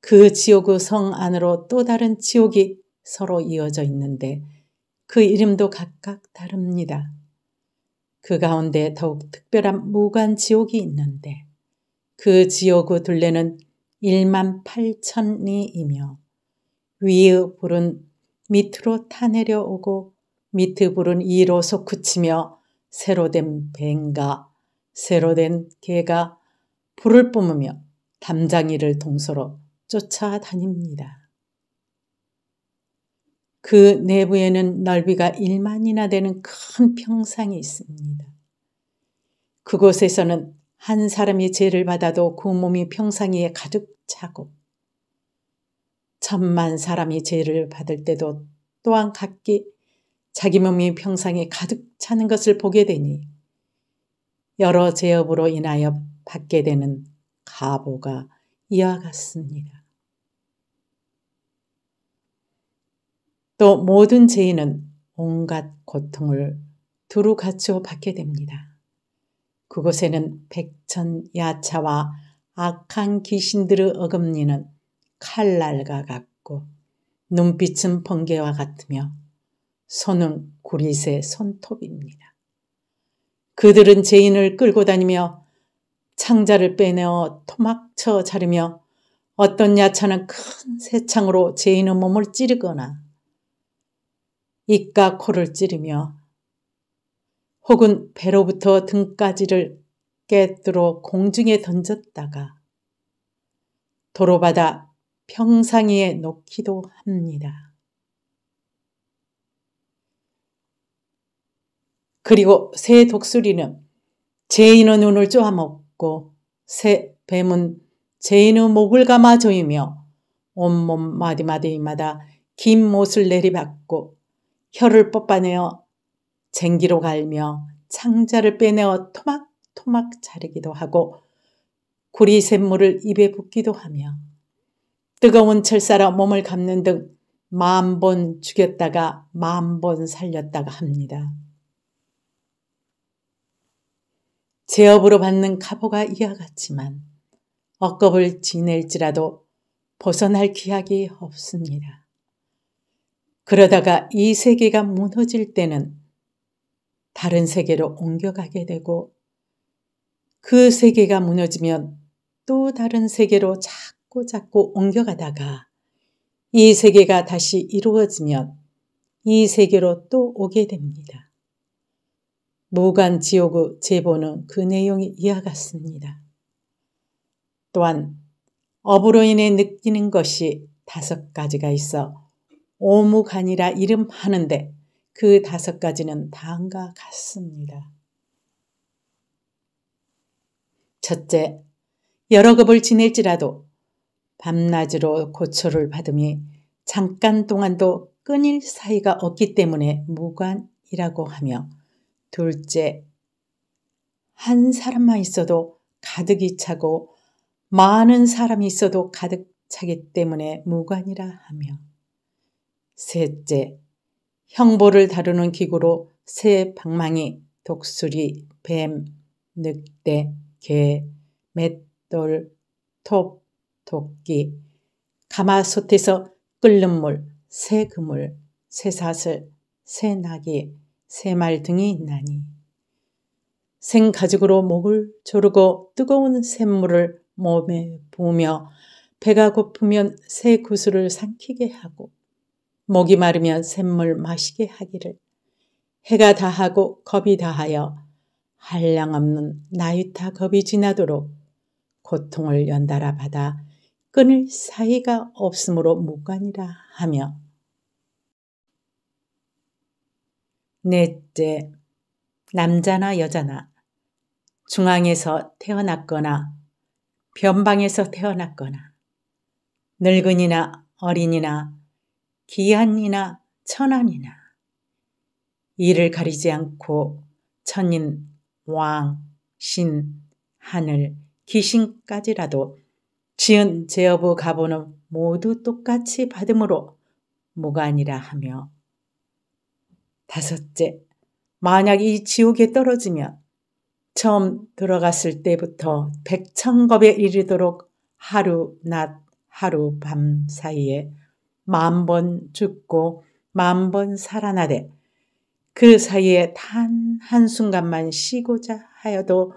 그 지옥의 성 안으로 또 다른 지옥이 서로 이어져 있는데 그 이름도 각각 다릅니다. 그 가운데 더욱 특별한 무관 지옥이 있는데 그 지옥의 둘레는 1만 8천 리이며 위의 불은 밑으로 타내려오고 밑의 불은 이로 솟구치며 새로 된 뱀과 새로 된 개가 불을 뿜으며 담장이를 동서로 쫓아다닙니다. 그 내부에는 넓이가 1만이나 되는 큰 평상이 있습니다. 그곳에서는 한 사람이 죄를 받아도 그 몸이 평상위에 가득 차고 천만 사람이 죄를 받을 때도 또한 각기 자기 몸이 평상에 가득 차는 것을 보게 되니 여러 제업으로 인하여 받게 되는 가보가 이와 같습니다. 또 모든 죄인은 온갖 고통을 두루 갖추어 받게 됩니다. 그곳에는 백천 야차와 악한 귀신들의 어금니는 칼날과 같고 눈빛은 번개와 같으며 손은 구릿의 손톱입니다. 그들은 죄인을 끌고 다니며 창자를 빼내어 토막쳐 자르며 어떤 야차는 큰 새창으로 죄인의 몸을 찌르거나 입과 코를 찌르며 혹은 배로부터 등까지를 깨뜨로 공중에 던졌다가 도로바다 평상위에 놓기도 합니다. 그리고 새 독수리는 제인의 눈을 쪼아먹고 새 뱀은 제인의 목을 감아 조이며 온몸 마디마디마다 긴 못을 내리박고 혀를 뽑아내어 쟁기로 갈며 창자를 빼내어 토막토막 자르기도 하고 구리 샘물을 입에 붓기도 하며 뜨거운 철사로 몸을 감는 등 만 번 죽였다가 만 번 살렸다가 합니다. 제업으로 받는 카보가 이와 같지만 억겁을 지낼지라도 벗어날 기약이 없습니다. 그러다가 이 세계가 무너질 때는 다른 세계로 옮겨가게 되고 그 세계가 무너지면 또 다른 세계로 자꾸 자꾸 옮겨가다가 이 세계가 다시 이루어지면 이 세계로 또 오게 됩니다. 무관 지옥의 제보는 그 내용이 이와 같습니다. 또한 업으로 인해 느끼는 것이 다섯 가지가 있어 오묵 아니라 이름하는데 그 다섯 가지는 다음과 같습니다. 첫째, 여러 급을 지낼지라도 밤낮으로 고초를 받음이 잠깐 동안도 끊일 사이가 없기 때문에 무관이라고 하며 둘째, 한 사람만 있어도 가득이 차고 많은 사람이 있어도 가득 차기 때문에 무관이라 하며 셋째, 형보를 다루는 기구로 새 방망이, 독수리, 뱀, 늑대, 개, 맷돌, 톱, 도끼, 가마솥에서 끓는 물, 새 그물, 새 사슬, 새 나기, 새말 등이 있나니. 생가죽으로 목을 조르고 뜨거운 샘물을 몸에 부으며 배가 고프면 새 구슬을 삼키게 하고 목이 마르면 샘물 마시게 하기를 해가 다하고 겁이 다하여 한량없는 나이타 겁이 지나도록 고통을 연달아 받아 끊을 사이가 없으므로 무관이라 하며 넷째 남자나 여자나 중앙에서 태어났거나 변방에서 태어났거나 늙은이나 어린이나 기한이나 천안이나 이를 가리지 않고 천인, 왕, 신, 하늘, 귀신까지라도 지은 제어부 가보는 모두 똑같이 받음으로 뭐가 아니라 하며 다섯째, 만약 이 지옥에 떨어지면 처음 들어갔을 때부터 백천겁에 이르도록 하루 낮 하루 밤 사이에 만번 죽고 만 번 살아나되 그 사이에 단 한순간만 쉬고자 하여도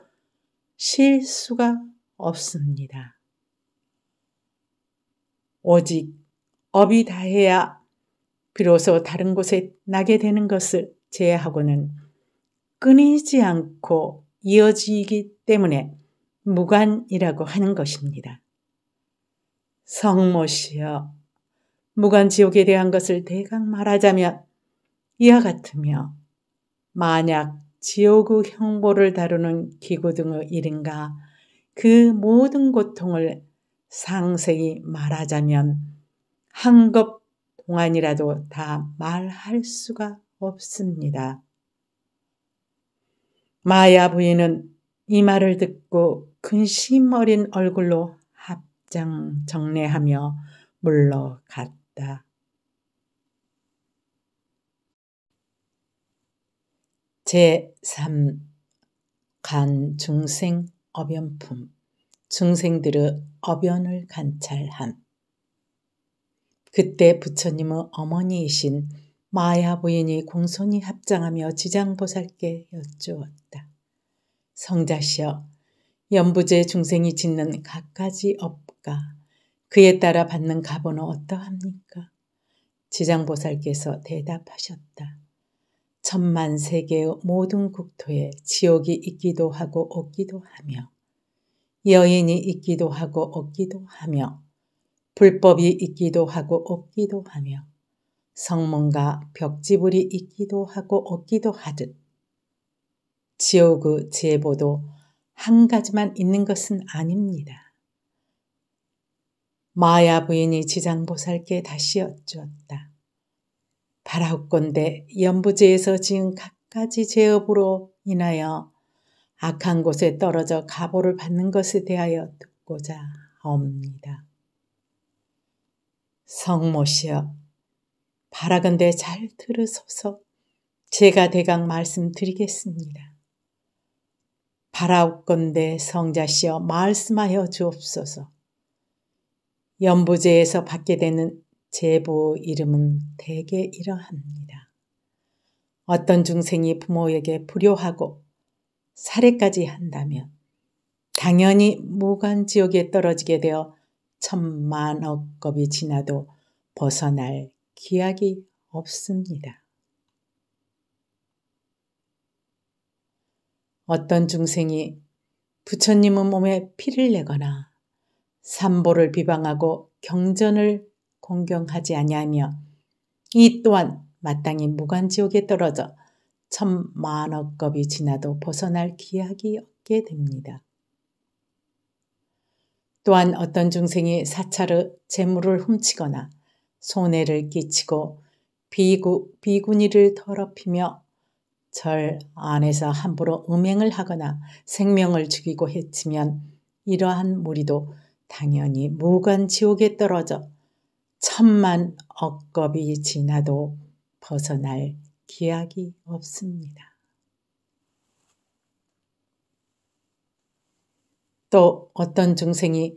쉴 수가 없습니다. 오직 업이 다해야 비로소 다른 곳에 나게 되는 것을 제외하고는 끊이지 않고 이어지기 때문에 무관이라고 하는 것입니다. 성모시여 무간지옥에 대한 것을 대강 말하자면 이와 같으며 만약 지옥의 형벌을 다루는 기구 등의 일인가 그 모든 고통을 상세히 말하자면 한것 동안이라도 다 말할 수가 없습니다. 마야 부인은 이 말을 듣고 근심 어린 얼굴로 합장 정례하며 물러갔다. 있다. 제3. 간 중생 어변품. 중생들의 어변을 관찰함. 그때 부처님의 어머니이신 마야 부인이 공손히 합장하며 지장보살께 여쭈었다. 성자시여, 연부제 중생이 짓는 갖가지 업가, 그에 따라 받는 가 값은 어떠합니까? 지장보살께서 대답하셨다. 천만 세계의 모든 국토에 지옥이 있기도 하고 없기도 하며 여인이 있기도 하고 없기도 하며 불법이 있기도 하고 없기도 하며 성문과 벽지불이 있기도 하고 없기도 하듯 지옥의 제보도 한 가지만 있는 것은 아닙니다. 마야 부인이 지장보살께 다시 여쭈었다. 바라옵건대 연부제에서 지은 갖가지 제업으로 인하여 악한 곳에 떨어져 가보를 받는 것에 대하여 듣고자 하옵니다. 성모시여, 바라건대 잘 들으소서 제가 대강 말씀드리겠습니다. 바라옵건대 성자시여 말씀하여 주옵소서 연보제에서 받게 되는 제보 이름은 대개 이러합니다. 어떤 중생이 부모에게 불효하고 살해까지 한다면 당연히 무관지옥에 떨어지게 되어 천만억 겁이 지나도 벗어날 기약이 없습니다. 어떤 중생이 부처님의 몸에 피를 내거나 삼보를 비방하고 경전을 공경하지 아니하며 이 또한 마땅히 무관지옥에 떨어져 천만억 겁이 지나도 벗어날 기약이 없게 됩니다. 또한 어떤 중생이 사찰의 재물을 훔치거나 손해를 끼치고 비구, 비구니를 더럽히며 절 안에서 함부로 음행을 하거나 생명을 죽이고 해치면 이러한 무리도 당연히 무관지옥에 떨어져 천만 억겁이 지나도 벗어날 기약이 없습니다. 또 어떤 중생이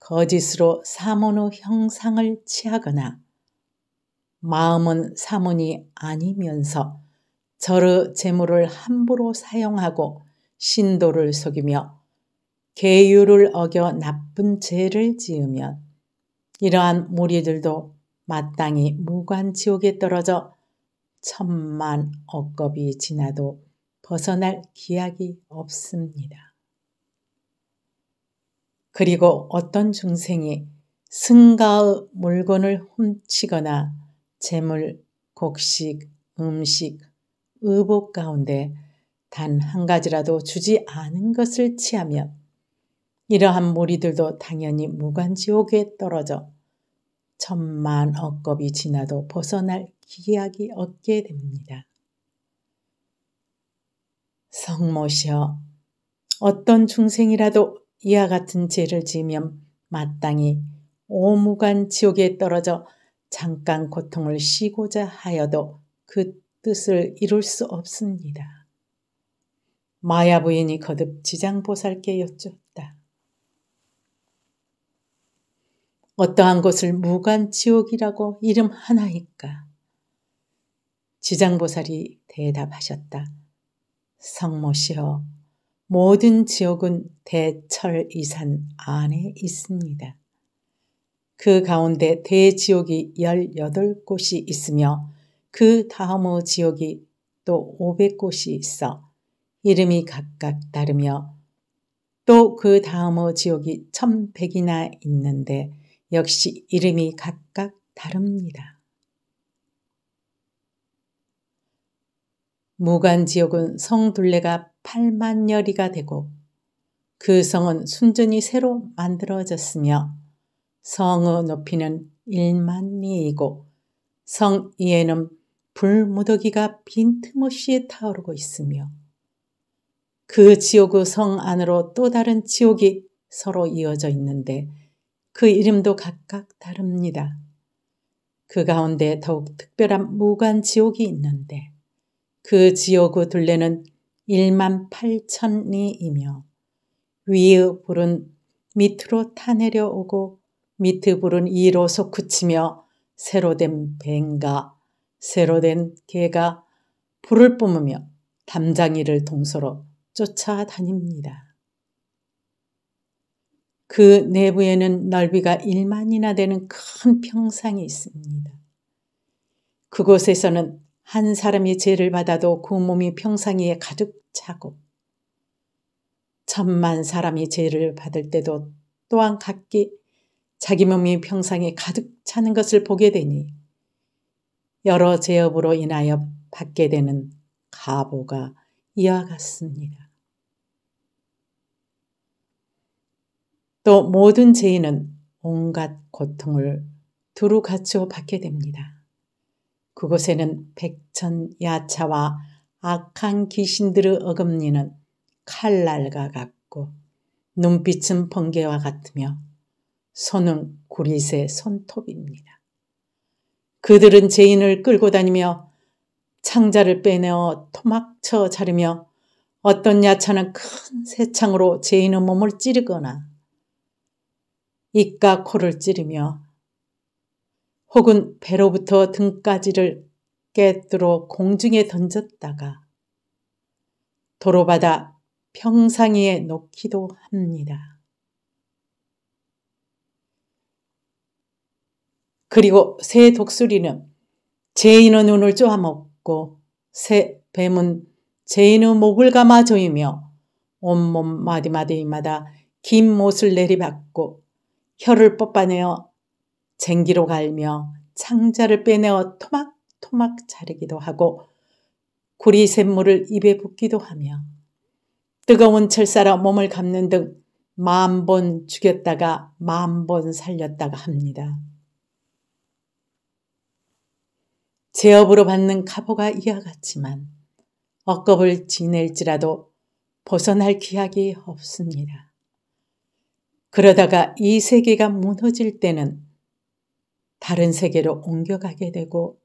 거짓으로 사모노 형상을 취하거나 마음은 사모니 아니면서 저의 재물을 함부로 사용하고 신도를 속이며 계율을 어겨 나쁜 죄를 지으면 이러한 무리들도 마땅히 무관지옥에 떨어져 천만 억겁이 지나도 벗어날 기약이 없습니다. 그리고 어떤 중생이 승가의 물건을 훔치거나 재물, 곡식, 음식, 의복 가운데 단 한 가지라도 주지 않은 것을 취하면 이러한 무리들도 당연히 무관지옥에 떨어져 천만 억겁이 지나도 벗어날 기약이 없게 됩니다. 성모시여, 어떤 중생이라도 이와 같은 죄를 지으면 마땅히 오무간 지옥에 떨어져 잠깐 고통을 쉬고자 하여도 그 뜻을 이룰 수 없습니다. 마야 부인이 거듭 지장보살께 여쭈 어떠한 곳을 무간지옥이라고 이름하나이까? 지장보살이 대답하셨다. 성모시여, 모든 지옥은 대철이산 안에 있습니다. 그 가운데 대지옥이 18곳이 있으며 그 다음의 지옥이 또 500곳이 있어 이름이 각각 다르며 또 그 다음의 지옥이 1100이나 있는데 역시 이름이 각각 다릅니다. 무간지옥은 성둘레가 8만 여리가 되고 그 성은 순전히 새로 만들어졌으며 성의 높이는 1만 리이고 성 위에는 불무더기가 빈틈없이 타오르고 있으며 그 지옥의 성 안으로 또 다른 지옥이 서로 이어져 있는데 그 이름도 각각 다릅니다. 그 가운데 더욱 특별한 무관 지옥이 있는데 그 지옥의 둘레는 1만 8천 리이며 위의 불은 밑으로 타내려오고 밑의 불은 이로 솟구치며 새로 된 뱀과 새로 된 개가 불을 뿜으며 담장이를 동서로 쫓아다닙니다. 그 내부에는 넓이가 1만이나 되는 큰 평상이 있습니다. 그곳에서는 한 사람이 죄를 받아도 그 몸이 평상에 가득 차고 천만 사람이 죄를 받을 때도 또한 각기 자기 몸이 평상에 가득 차는 것을 보게 되니 여러 제업으로 인하여 받게 되는 가보가 이와 같습니다. 또 모든 죄인은 온갖 고통을 두루 갖추어 받게 됩니다. 그곳에는 백천 야차와 악한 귀신들의 어금니는 칼날과 같고 눈빛은 번개와 같으며 손은 구릿의 손톱입니다. 그들은 죄인을 끌고 다니며 창자를 빼내어 토막쳐 자르며 어떤 야차는 큰 새창으로 죄인의 몸을 찌르거나 입과 코를 찌르며 혹은 배로부터 등까지를 깨뜨로 공중에 던졌다가 도로바다 평상위에 놓기도 합니다. 그리고 새 독수리는 제인의 눈을 쪼아먹고 새 뱀은 제인의 목을 감아 조이며 온몸 마디마디마다 긴 못을 내리박고 혀를 뽑아내어 쟁기로 갈며 창자를 빼내어 토막토막 자르기도 하고 구리 샘물을 입에 붓기도 하며 뜨거운 철사로 몸을 감는 등 만 번 죽였다가 만 번 살렸다가 합니다. 제업으로 받는 카보가 이와 같지만 억겁을 지낼지라도 벗어날 기약이 없습니다. 그러다가 이 세계가 무너질 때는 다른 세계로 옮겨가게 되고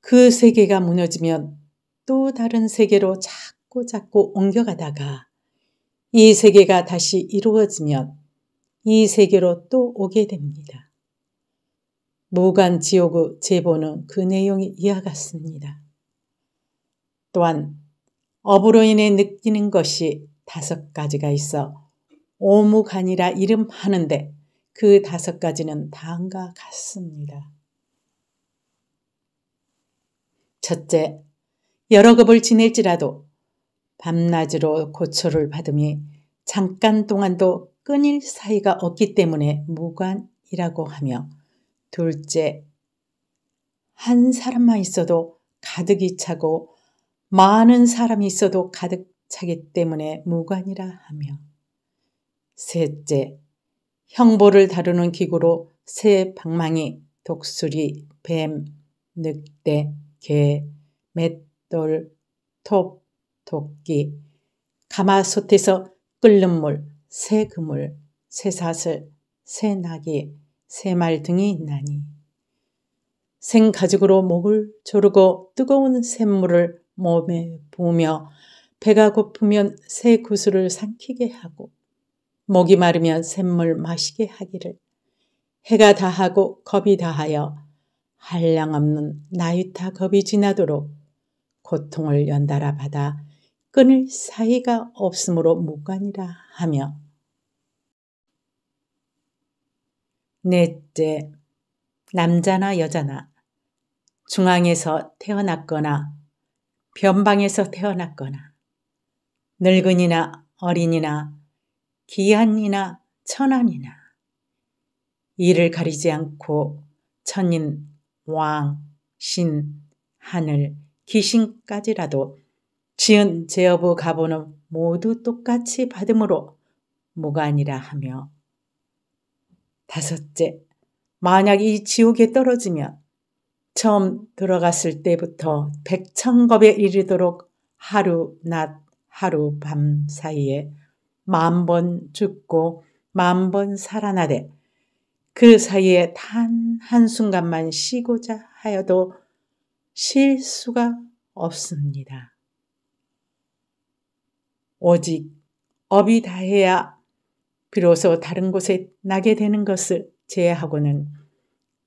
그 세계가 무너지면 또 다른 세계로 자꾸 자꾸 옮겨가다가 이 세계가 다시 이루어지면 이 세계로 또 오게 됩니다. 무관지옥의 제보는 그 내용이 이와 같습니다. 또한 업으로 인해 느끼는 것이 다섯 가지가 있어 오묵 아니라 이름하는데 그 다섯 가지는 다음과 같습니다. 첫째, 여러 급을 지낼지라도 밤낮으로 고초를 받음이 잠깐 동안도 끊일 사이가 없기 때문에 무관이라고 하며 둘째, 한 사람만 있어도 가득이 차고 많은 사람이 있어도 가득 차기 때문에 무관이라 하며 셋째, 형보를 다루는 기구로 새 방망이, 독수리, 뱀, 늑대, 개, 맷돌, 톱, 도끼, 가마솥에서 끓는 물, 새 그물, 새 사슬, 새 나귀, 새 말 등이 있나니. 생 가죽으로 목을 조르고 뜨거운 샘물을 몸에 부으며 배가 고프면 새 구슬을 삼키게 하고 목이 마르면 샘물 마시게 하기를 해가 다하고 겁이 다하여 한량없는 나이타 겁이 지나도록 고통을 연달아 받아 끊을 사이가 없으므로 무관이라 하며 넷째, 남자나 여자나 중앙에서 태어났거나 변방에서 태어났거나 늙은이나 어린이나 기한이나 천안이나 이를 가리지 않고 천인, 왕, 신, 하늘, 귀신까지라도 지은 제어부 가보는 모두 똑같이 받음으로 무관이라 하며 다섯째, 만약 이 지옥에 떨어지면 처음 들어갔을 때부터 백천겁에 이르도록 하루 낮 하루 밤 사이에 만번 죽고 만 번 살아나되 그 사이에 단 한순간만 쉬고자 하여도 쉴 수가 없습니다. 오직 업이 다해야 비로소 다른 곳에 나게 되는 것을 제외하고는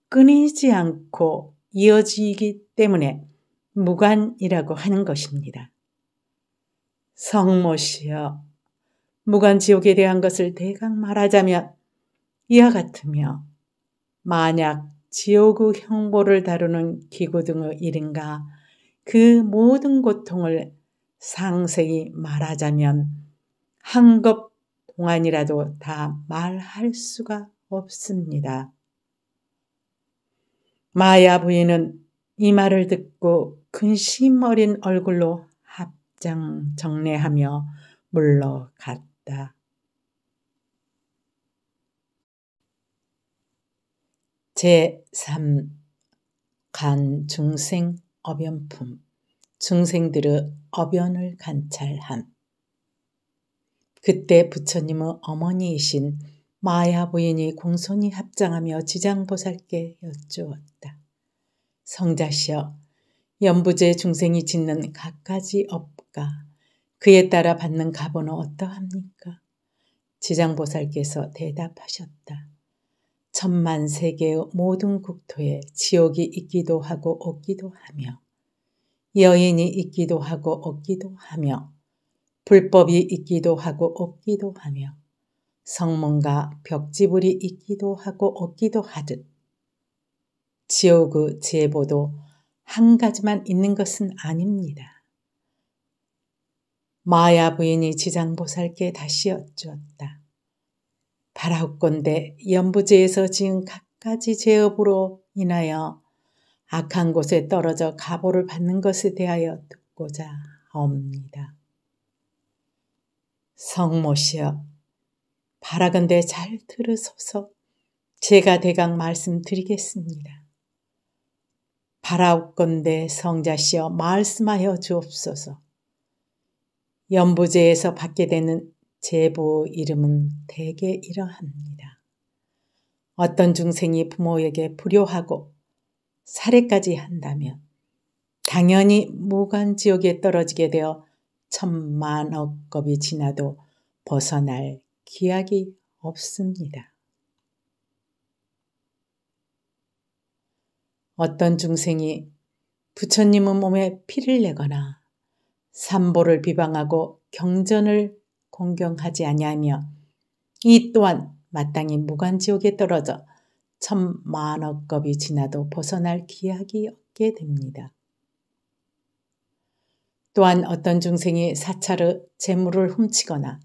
끊이지 않고 이어지기 때문에 무관이라고 하는 것입니다. 성모시여 무간지옥에 대한 것을 대강 말하자면 이와 같으며 만약 지옥의 형벌을 다루는 기구 등의 일인가 그 모든 고통을 상세히 말하자면 한급 동안이라도 다 말할 수가 없습니다. 마야 부인은 이 말을 듣고 근심 어린 얼굴로 합장 정례하며 물러갔다. 있다. 제3. 간 중생 어변품. 중생들의 어변을 관찰함. 그때 부처님의 어머니이신 마야 부인이 공손히 합장하며 지장보살께 여쭈었다. 성자시여, 연부제 중생이 짓는 갖가지 업과 그에 따라 받는 가 값은 어떠합니까? 지장보살께서 대답하셨다. 천만 세계의 모든 국토에 지옥이 있기도 하고 없기도 하며 여인이 있기도 하고 없기도 하며 불법이 있기도 하고 없기도 하며 성문과 벽지불이 있기도 하고 없기도 하듯 지옥의 제보도 한 가지만 있는 것은 아닙니다. 마야 부인이 지장보살께 다시 여쭈었다. 바라옵건대 연부지에서 지은 갖가지 제업으로 인하여 악한 곳에 떨어져 가보를 받는 것에 대하여 듣고자 하옵니다. 성모시여, 바라건대 잘 들으소서 제가 대강 말씀드리겠습니다. 바라옵건대 성자시여 말씀하여 주옵소서. 연부제에서 받게 되는 제보 이름은 대개 이러합니다. 어떤 중생이 부모에게 불효하고 살해까지 한다면 당연히 무관지옥에 떨어지게 되어 천만억 겁이 지나도 벗어날 기약이 없습니다. 어떤 중생이 부처님의 몸에 피를 내거나 삼보를 비방하고 경전을 공경하지 아니하며 이 또한 마땅히 무관지옥에 떨어져 천만억 겁이 지나도 벗어날 기약이 없게 됩니다. 또한 어떤 중생이 사찰의 재물을 훔치거나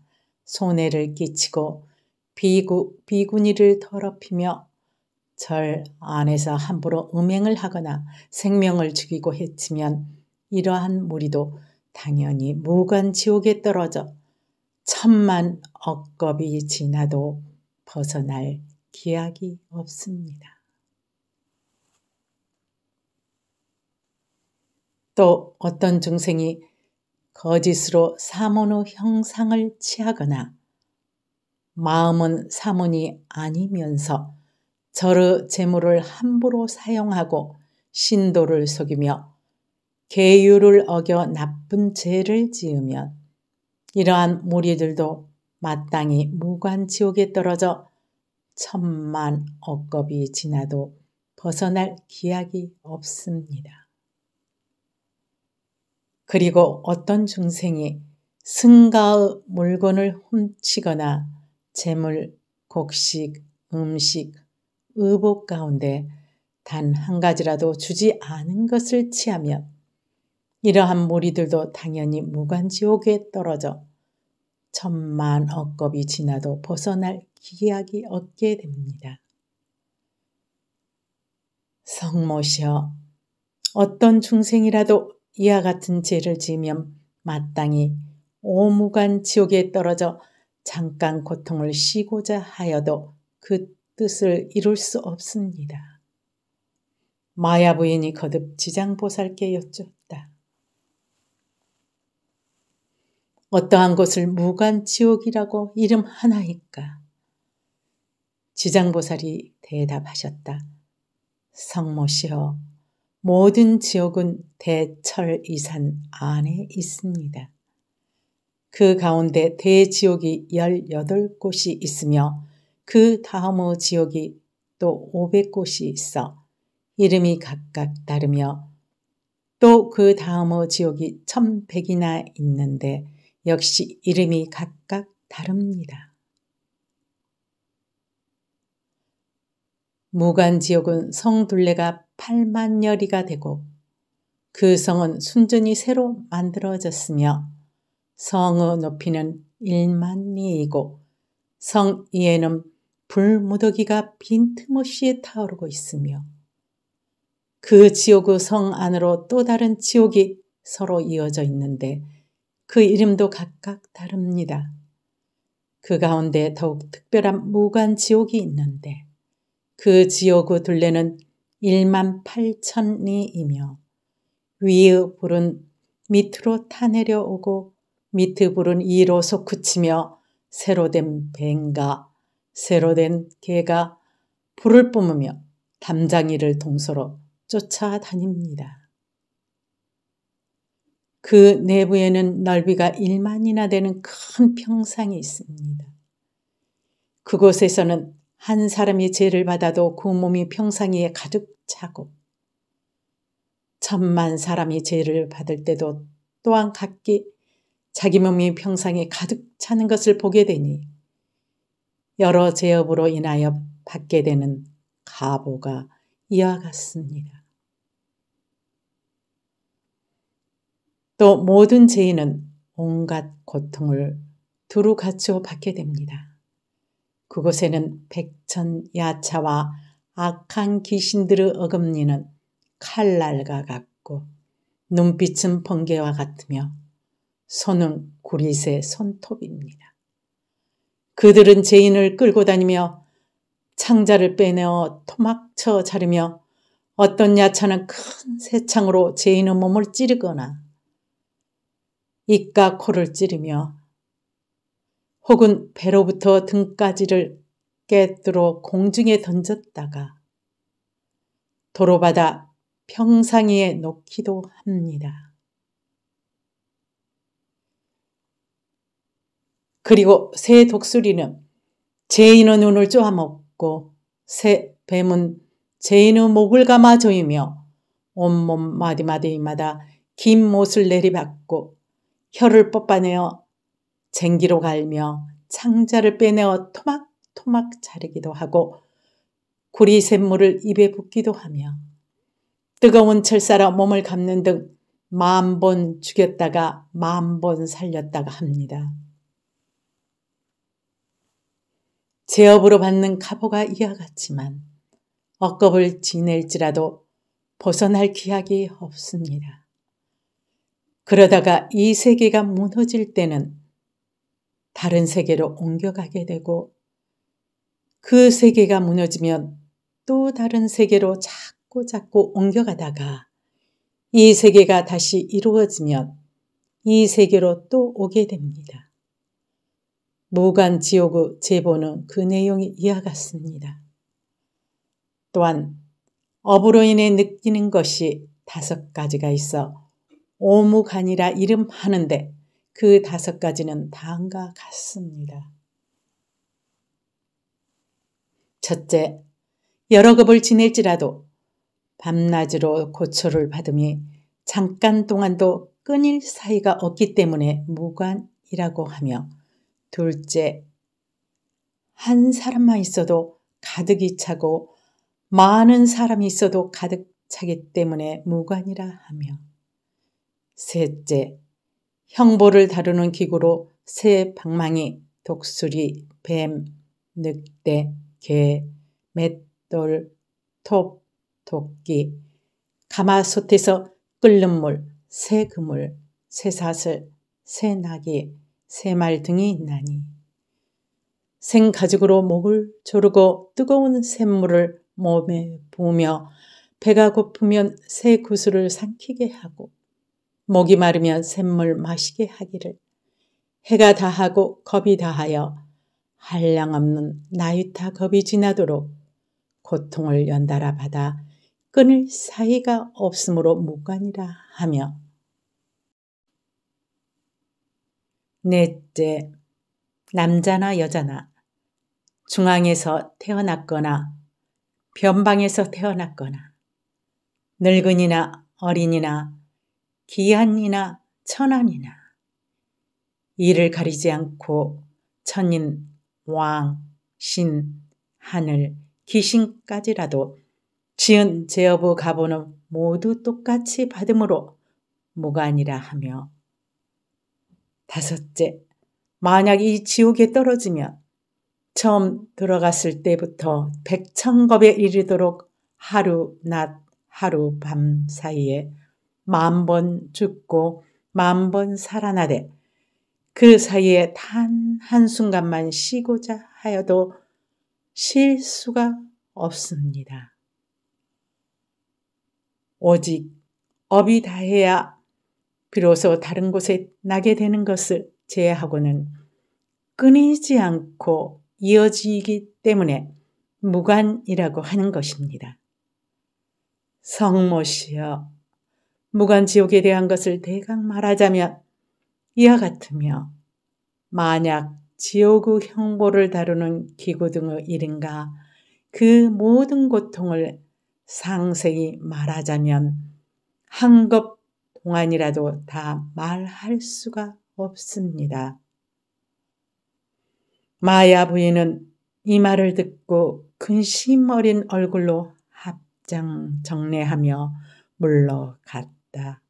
손해를 끼치고 비구, 비구니를 더럽히며 절 안에서 함부로 음행을 하거나 생명을 죽이고 해치면 이러한 무리도 당연히 무관 지옥에 떨어져 천만 억겁이 지나도 벗어날 기약이 없습니다. 또 어떤 중생이 거짓으로 사모노 형상을 취하거나 마음은 사모니 아니면서 저의 재물을 함부로 사용하고 신도를 속이며 계율을 어겨 나쁜 죄를 지으면 이러한 무리들도 마땅히 무관지옥에 떨어져 천만 억겁이 지나도 벗어날 기약이 없습니다. 그리고 어떤 중생이 승가의 물건을 훔치거나 재물, 곡식, 음식, 의복 가운데 단 한 가지라도 주지 않은 것을 취하면 이러한 무리들도 당연히 무간지옥에 떨어져 천만 억겁이 지나도 벗어날 기약이 없게 됩니다. 성모시여, 어떤 중생이라도 이와 같은 죄를 지으면 마땅히 오무간 지옥에 떨어져 잠깐 고통을 쉬고자 하여도 그 뜻을 이룰 수 없습니다. 마야 부인이 거듭 지장보살께 여쭈 어떠한 것을 무간지옥이라고 이름하나이까? 지장보살이 대답하셨다. 성모시여, 모든 지옥은 대철이산 안에 있습니다. 그 가운데 대지옥이 18곳이 있으며 그 다음의 지옥이 또 500곳이 있어 이름이 각각 다르며 또 그 다음의 지옥이 1100이나 있는데 역시 이름이 각각 다릅니다. 무간지옥은 성둘레가 8만 여리가 되고 그 성은 순전히 새로 만들어졌으며 성의 높이는 1만 리이고 성 위에는 불무더기가 빈틈없이 타오르고 있으며 그 지옥의 성 안으로 또 다른 지옥이 서로 이어져 있는데 그 이름도 각각 다릅니다. 그 가운데 더욱 특별한 무관 지옥이 있는데 그 지옥의 둘레는 1만 8천리이며 위의 불은 밑으로 타내려오고 밑의 불은 이로 솟구치며 새로 된 뱀과 새로 된 개가 불을 뿜으며 담장이를 동서로 쫓아다닙니다. 그 내부에는 넓이가 1만이나 되는 큰 평상이 있습니다. 그곳에서는 한 사람이 죄를 받아도 그 몸이 평상에 가득 차고 천만 사람이 죄를 받을 때도 또한 각기 자기 몸이 평상에 가득 차는 것을 보게 되니 여러 제업으로 인하여 받게 되는 가보가 이와 같습니다. 또 모든 죄인은 온갖 고통을 두루 갖추어 받게 됩니다. 그곳에는 백천 야차와 악한 귀신들의 어금니는 칼날과 같고 눈빛은 번개와 같으며 손은 구릿의 손톱입니다. 그들은 죄인을 끌고 다니며 창자를 빼내어 토막쳐 자르며 어떤 야차는 큰 새창으로 죄인의 몸을 찌르거나 입과 코를 찌르며 혹은 배로부터 등까지를 깨뜨려 공중에 던졌다가 도로바다 평상위에 놓기도 합니다. 그리고 새 독수리는 제인의 눈을 쪼아먹고 새 뱀은 제인의 목을 감아 조이며 온몸 마디마디마다 긴 못을 내리박고 혀를 뽑아내어 쟁기로 갈며 창자를 빼내어 토막토막 자르기도 하고 구리 샘물을 입에 붓기도 하며 뜨거운 철사로 몸을 감는 등 만 번 죽였다가 만 번 살렸다가 합니다. 제업으로 받는 카보가 이와 같지만 억겁을 지낼지라도 벗어날 기약이 없습니다. 그러다가 이 세계가 무너질 때는 다른 세계로 옮겨가게 되고 그 세계가 무너지면 또 다른 세계로 자꾸 자꾸 옮겨가다가 이 세계가 다시 이루어지면 이 세계로 또 오게 됩니다. 무관지옥의 제보는 그 내용이 이와 같습니다. 또한 업으로 인해 느끼는 것이 다섯 가지가 있어 오무간이라 이름하는데 그 다섯 가지는 다음과 같습니다. 첫째, 여러 급을 지낼지라도 밤낮으로 고초를 받음이 잠깐 동안도 끊일 사이가 없기 때문에 무관이라고 하며 둘째, 한 사람만 있어도 가득이 차고 많은 사람이 있어도 가득 차기 때문에 무관이라 하며 셋째, 형벌을 다루는 기구로 새 방망이, 독수리, 뱀, 늑대, 개, 맷돌, 톱, 도끼, 가마솥에서 끓는 물, 새 그물, 새 사슬, 새 나귀, 새 말 등이 있나니. 생가죽으로 목을 조르고 뜨거운 샘물을 몸에 부으며 배가 고프면 새 구슬을 삼키게 하고 목이 마르면 샘물 마시게 하기를 해가 다하고 겁이 다하여 한량없는 나유타 겁이 지나도록 고통을 연달아 받아 끊을 사이가 없으므로 무관이라 하며 넷째, 남자나 여자나 중앙에서 태어났거나 변방에서 태어났거나 늙은이나 어린이나 기한이나 천안이나 이를 가리지 않고 천인, 왕, 신, 하늘, 귀신까지라도 지은 제어부 가보는 모두 똑같이 받음으로 무관이라 하며 다섯째, 만약 이 지옥에 떨어지면 처음 들어갔을 때부터 백천겁에 이르도록 하루 낮 하루 밤 사이에 만번 죽고 만 번 살아나되 그 사이에 단 한순간만 쉬고자 하여도 쉴 수가 없습니다. 오직 업이 다해야 비로소 다른 곳에 나게 되는 것을 제외하고는 끊이지 않고 이어지기 때문에 무관이라고 하는 것입니다. 성모시여 무관지옥에 대한 것을 대강 말하자면 이와 같으며 만약 지옥의 형벌을 다루는 기구 등의 일인가 그 모든 고통을 상세히 말하자면 한것 동안이라도 다 말할 수가 없습니다. 마야 부인은 이 말을 듣고 근심 어린 얼굴로 합장 정례하며 물러갔다. 있다.